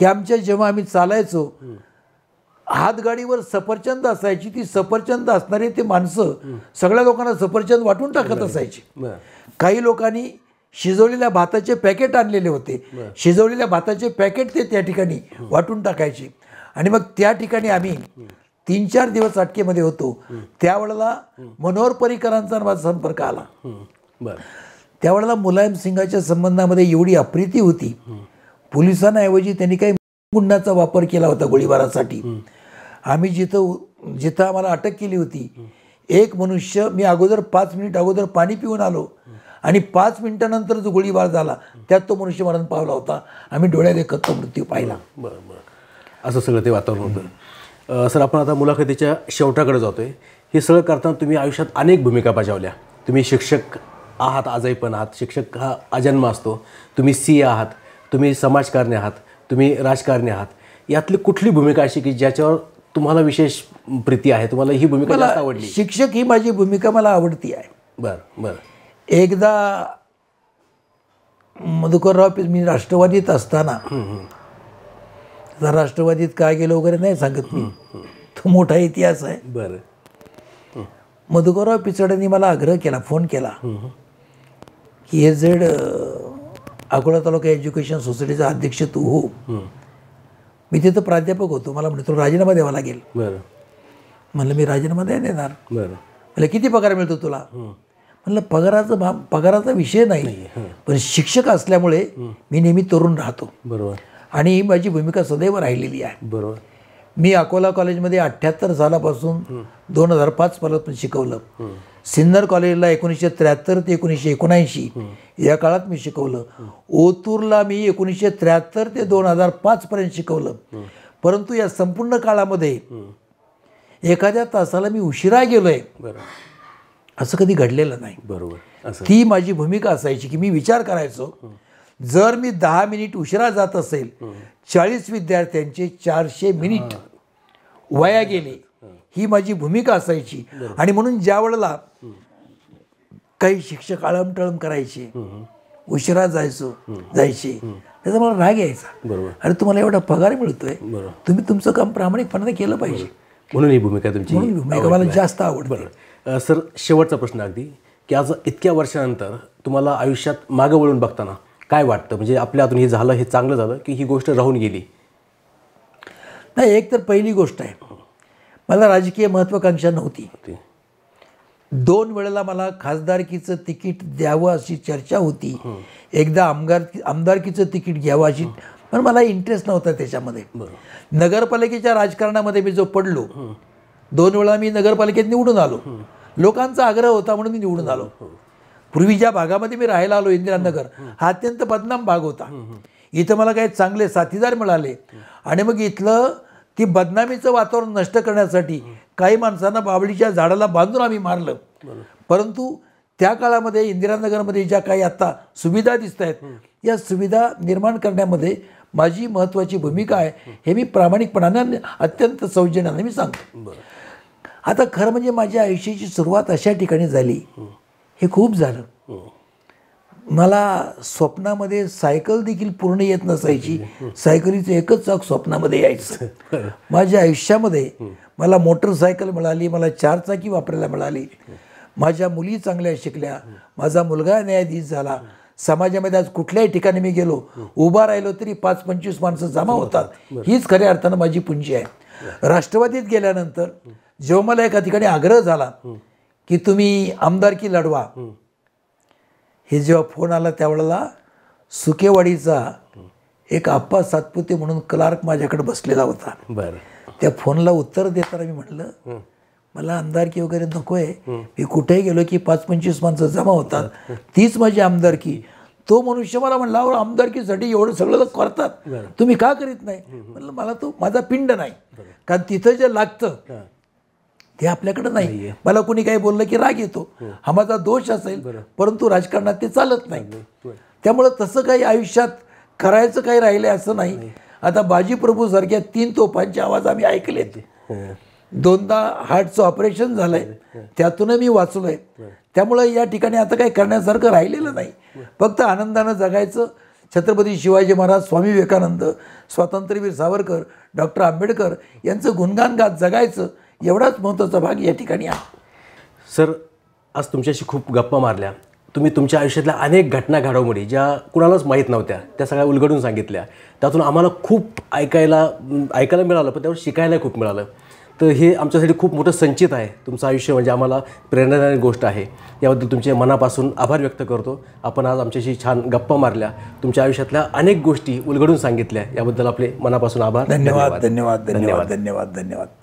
की आमच्या जेव्हा आम्ही चालायचो हातगाडीवर सफरचंद असायची ती सफरचंद असणारी ते माणसं सगळ्या लोकांना सफरचंद वाटून टाकत असायची काही लोकांनी शिजवलेल्या भाताचे पॅकेट आणलेले होते शिजवलेल्या भाताचे पॅकेट ते त्या ठिकाणी वाटून टाकायचे आणि मग त्या ठिकाणी आम्ही तीन चार दिवस अटकेमध्ये होतो त्यावेळेला मनोहर पर्रिकरांचा माझा संपर्क आला त्यावेळेला मुलायम सिंगाच्या संबंधामध्ये एवढी अप्रिती होती पोलिसांऐवजी त्यांनी काही गुंडाचा वापर केला होता गोळीबारासाठी आम्ही जिथं जिथं आम्हाला अटक केली होती एक मनुष्य मी अगोदर पाच मिनिट अगोदर पाणी पिऊन आलो आणि पाच मिनिटानंतर जो गोळीबार झाला त्यात तो मनुष्य मरण पावला होता आम्ही डोळ्यात तो मृत्यू पाहिला बरं बरं असं सगळं ते वातावरण होतं सर आपण आता मुलाखतीच्या शेवटाकडे जातोय हे सगळं करताना तुम्ही आयुष्यात अनेक भूमिका बजावल्या तुम्ही शिक्षक आहात आजही पण आहात शिक्षक हा अजन्म असतो तुम्ही सी आहात तुम्ही समाजकारणी आहात तुम्ही राजकारणी आहात यातली कुठली भूमिका अशी की ज्याच्यावर तुम्हाला विशेष प्रीती आहे तुम्हाला ही भूमिका जास्त आवडली शिक्षक ही माझी भूमिका मला आवडती आहे बरं बरं एकदा मधुकरराव मी राष्ट्रवादीत असताना राष्ट्रवादीत काय गेलो वगैरे नाही सांगत मी तो मोठा इतिहास आहे बरं मधुकरराव पिचडांनी मला आग्रह केला फोन केला की हे जेड अकोला तालुका एज्युकेशन सोसायटीचा अध्यक्ष तू हो मी तिथं प्राध्यापक होतो मला म्हणतो राजीनामा द्यावा लागेल म्हणलं मी राजीनामा द्या देणार म्हणलं किती पगार मिळतो तुला म्हणलं पगाराचा पगाराचा विषय नाही पण शिक्षक असल्यामुळे मी नेहमी तरुण राहतो बरोबर आणि माझी भूमिका सदैव राहिलेली आहे बरोबर मी अकोला कॉलेजमध्ये अठ्ठ्याहत्तर सालापासून दोन हजार पाचपर्यंत शिकवलं सिन्नर कॉलेजला एकोणीसशे त्र्याहत्तर ते एकोणीसशे एकोणऐंशी या काळात मी शिकवलं ओतूरला मी एकोणीसशे त्र्याहत्तर ते दोन हजार पर्यंत शिकवलं परंतु या संपूर्ण काळामध्ये एखाद्या तासाला मी उशिरा गेलोय असं कधी घडलेलं नाही बरोबर ती माझी भूमिका असायची की मी विचार करायचो जर मी दहा मिनिट उशिरा जात असेल चाळीस विद्यार्थ्यांचे चारशे मिनिट वाया गेले ही माझी भूमिका असायची आणि म्हणून ज्या वेळेला काही शिक्षक आळमटळम करायचे उशिरा जायचो जायचे त्याचा मला राग यायचा बरोबर अरे तुम्हाला एवढा पगार मिळतोय तुम्ही तुमचं काम प्रामाणिकपणाने केलं पाहिजे म्हणून ही भूमिका तुमची भूमिका मला जास्त आवड सर शेवटचा प्रश्न अगदी की आज इतक्या वर्षानंतर तुम्हाला आयुष्यात मागं वळून बघताना काय वाटतं म्हणजे आपल्या हातून हे झालं हे चांगलं झालं की ही गोष्ट राहून गेली नाही एक तर पहिली गोष्ट आहे मला राजकीय महत्त्वाकांक्षा नव्हती दोन वेळेला मला खासदारकीचं तिकीट द्यावं अशी चर्चा होती एकदा आमदार आमदारकीचं तिकीट घ्यावं अशी पण मला इंटरेस्ट नव्हता त्याच्यामध्ये नगरपालिकेच्या राजकारणामध्ये मी जो पडलो दोन वेळा मी नगरपालिकेत निवडून आलो लोकांचा आग्रह होता म्हणून मी निवडून आलो हो, हो. पूर्वी ज्या भागामध्ये मी राहायला आलो इंदिरानगर हा अत्यंत बदनाम भाग होता इथं मला काही चांगले साथीदार मिळाले आणि मग इथलं ती बदनामीचं वातावरण नष्ट करण्यासाठी काही माणसांना बाबळीच्या झाडाला बांधून आम्ही मारलं परंतु त्या काळामध्ये इंदिरानगरमध्ये ज्या काही आत्ता सुविधा दिसत आहेत या सुविधा निर्माण करण्यामध्ये माझी महत्त्वाची भूमिका आहे हे मी प्रामाणिकपणाने अत्यंत सौजन्याने मी सांगतो आता खरं म्हणजे माझ्या आयुष्याची सुरुवात अशा ठिकाणी झाली हे खूप झालं हो. मला स्वप्नामध्ये सायकल देखील पूर्ण येत नसायची सायकलीचं एकच चाक स्वप्नामध्ये यायचं माझ्या आयुष्यामध्ये मला मोटरसायकल मिळाली मला चारचाकी वापरायला मिळाली माझ्या मुली चांगल्या शिकल्या माझा मुलगा न्यायाधीश झाला समाजामध्ये आज कुठल्याही ठिकाणी मी गेलो उभा राहिलो तरी पाच पंचवीस माणसं जमा होतात हीच खऱ्या अर्थानं माझी पुंजी आहे राष्ट्रवादीत गेल्यानंतर जेव्हा मला एका ठिकाणी आग्रह झाला की तुम्ही आमदारकी लढवा हे जेव्हा फोन आला त्यावेळेला सुकेवाडीचा एक आप्पा सातपुते म्हणून क्लार्क माझ्याकडे बसलेला होता त्या फोनला उत्तर देताना मी म्हटलं मला आमदारकी वगैरे नकोय मी कुठेही गेलो की पाच पंचवीस माणसं जमा होतात तीच माझी आमदारकी तो मनुष्य मला म्हणला आमदारकीसाठी एवढं सगळं करतात तुम्ही का करीत नाही म्हणलं मला तो माझा पिंड नाही कारण तिथं जे लागतं हे आपल्याकडे नाही मला कोणी काही बोललं की राग येतो हो. हा माझा दोष असेल परंतु राजकारणात ते चालत नाही त्यामुळं तसं काही आयुष्यात करायचं काही राहिलं असं नाही आता बाजी सारख्या तीन तोफांचे आवाज आम्ही ऐकले हो. दोनदा हार्टचं ऑपरेशन झालंय हो. त्यातून मी वाचलोय त्यामुळे त्यामुळं या ठिकाणी आता काही करण्यासारखं राहिलेलं नाही फक्त आनंदानं जगायचं छत्रपती शिवाजी महाराज स्वामी विवेकानंद स्वातंत्र्यवीर सावरकर डॉक्टर आंबेडकर यांचं गुणगान गात जगायचं एवढाच महत्त्वाचा भाग या ठिकाणी आहे सर आज तुमच्याशी खूप गप्पा मारल्या तुम्ही तुमच्या आयुष्यातल्या अनेक घटना घडामोडी ज्या कुणालाच माहीत नव्हत्या त्या सगळ्या उलगडून सांगितल्या त्यातून आम्हाला खूप ऐकायला ऐकायला मिळालं पण त्यावर शिकायला खूप मिळालं तर हे आमच्यासाठी खूप मोठं संचित आहे तुमचं आयुष्य म्हणजे आम्हाला प्रेरणादायी गोष्ट आहे याबद्दल तुमचे मनापासून आभार व्यक्त करतो आपण आज आमच्याशी छान गप्पा मारल्या तुमच्या आयुष्यातल्या अनेक गोष्टी उलगडून सांगितल्या याबद्दल आपले मनापासून आभार धन्यवाद धन्यवाद धन्यवाद धन्यवाद धन्यवाद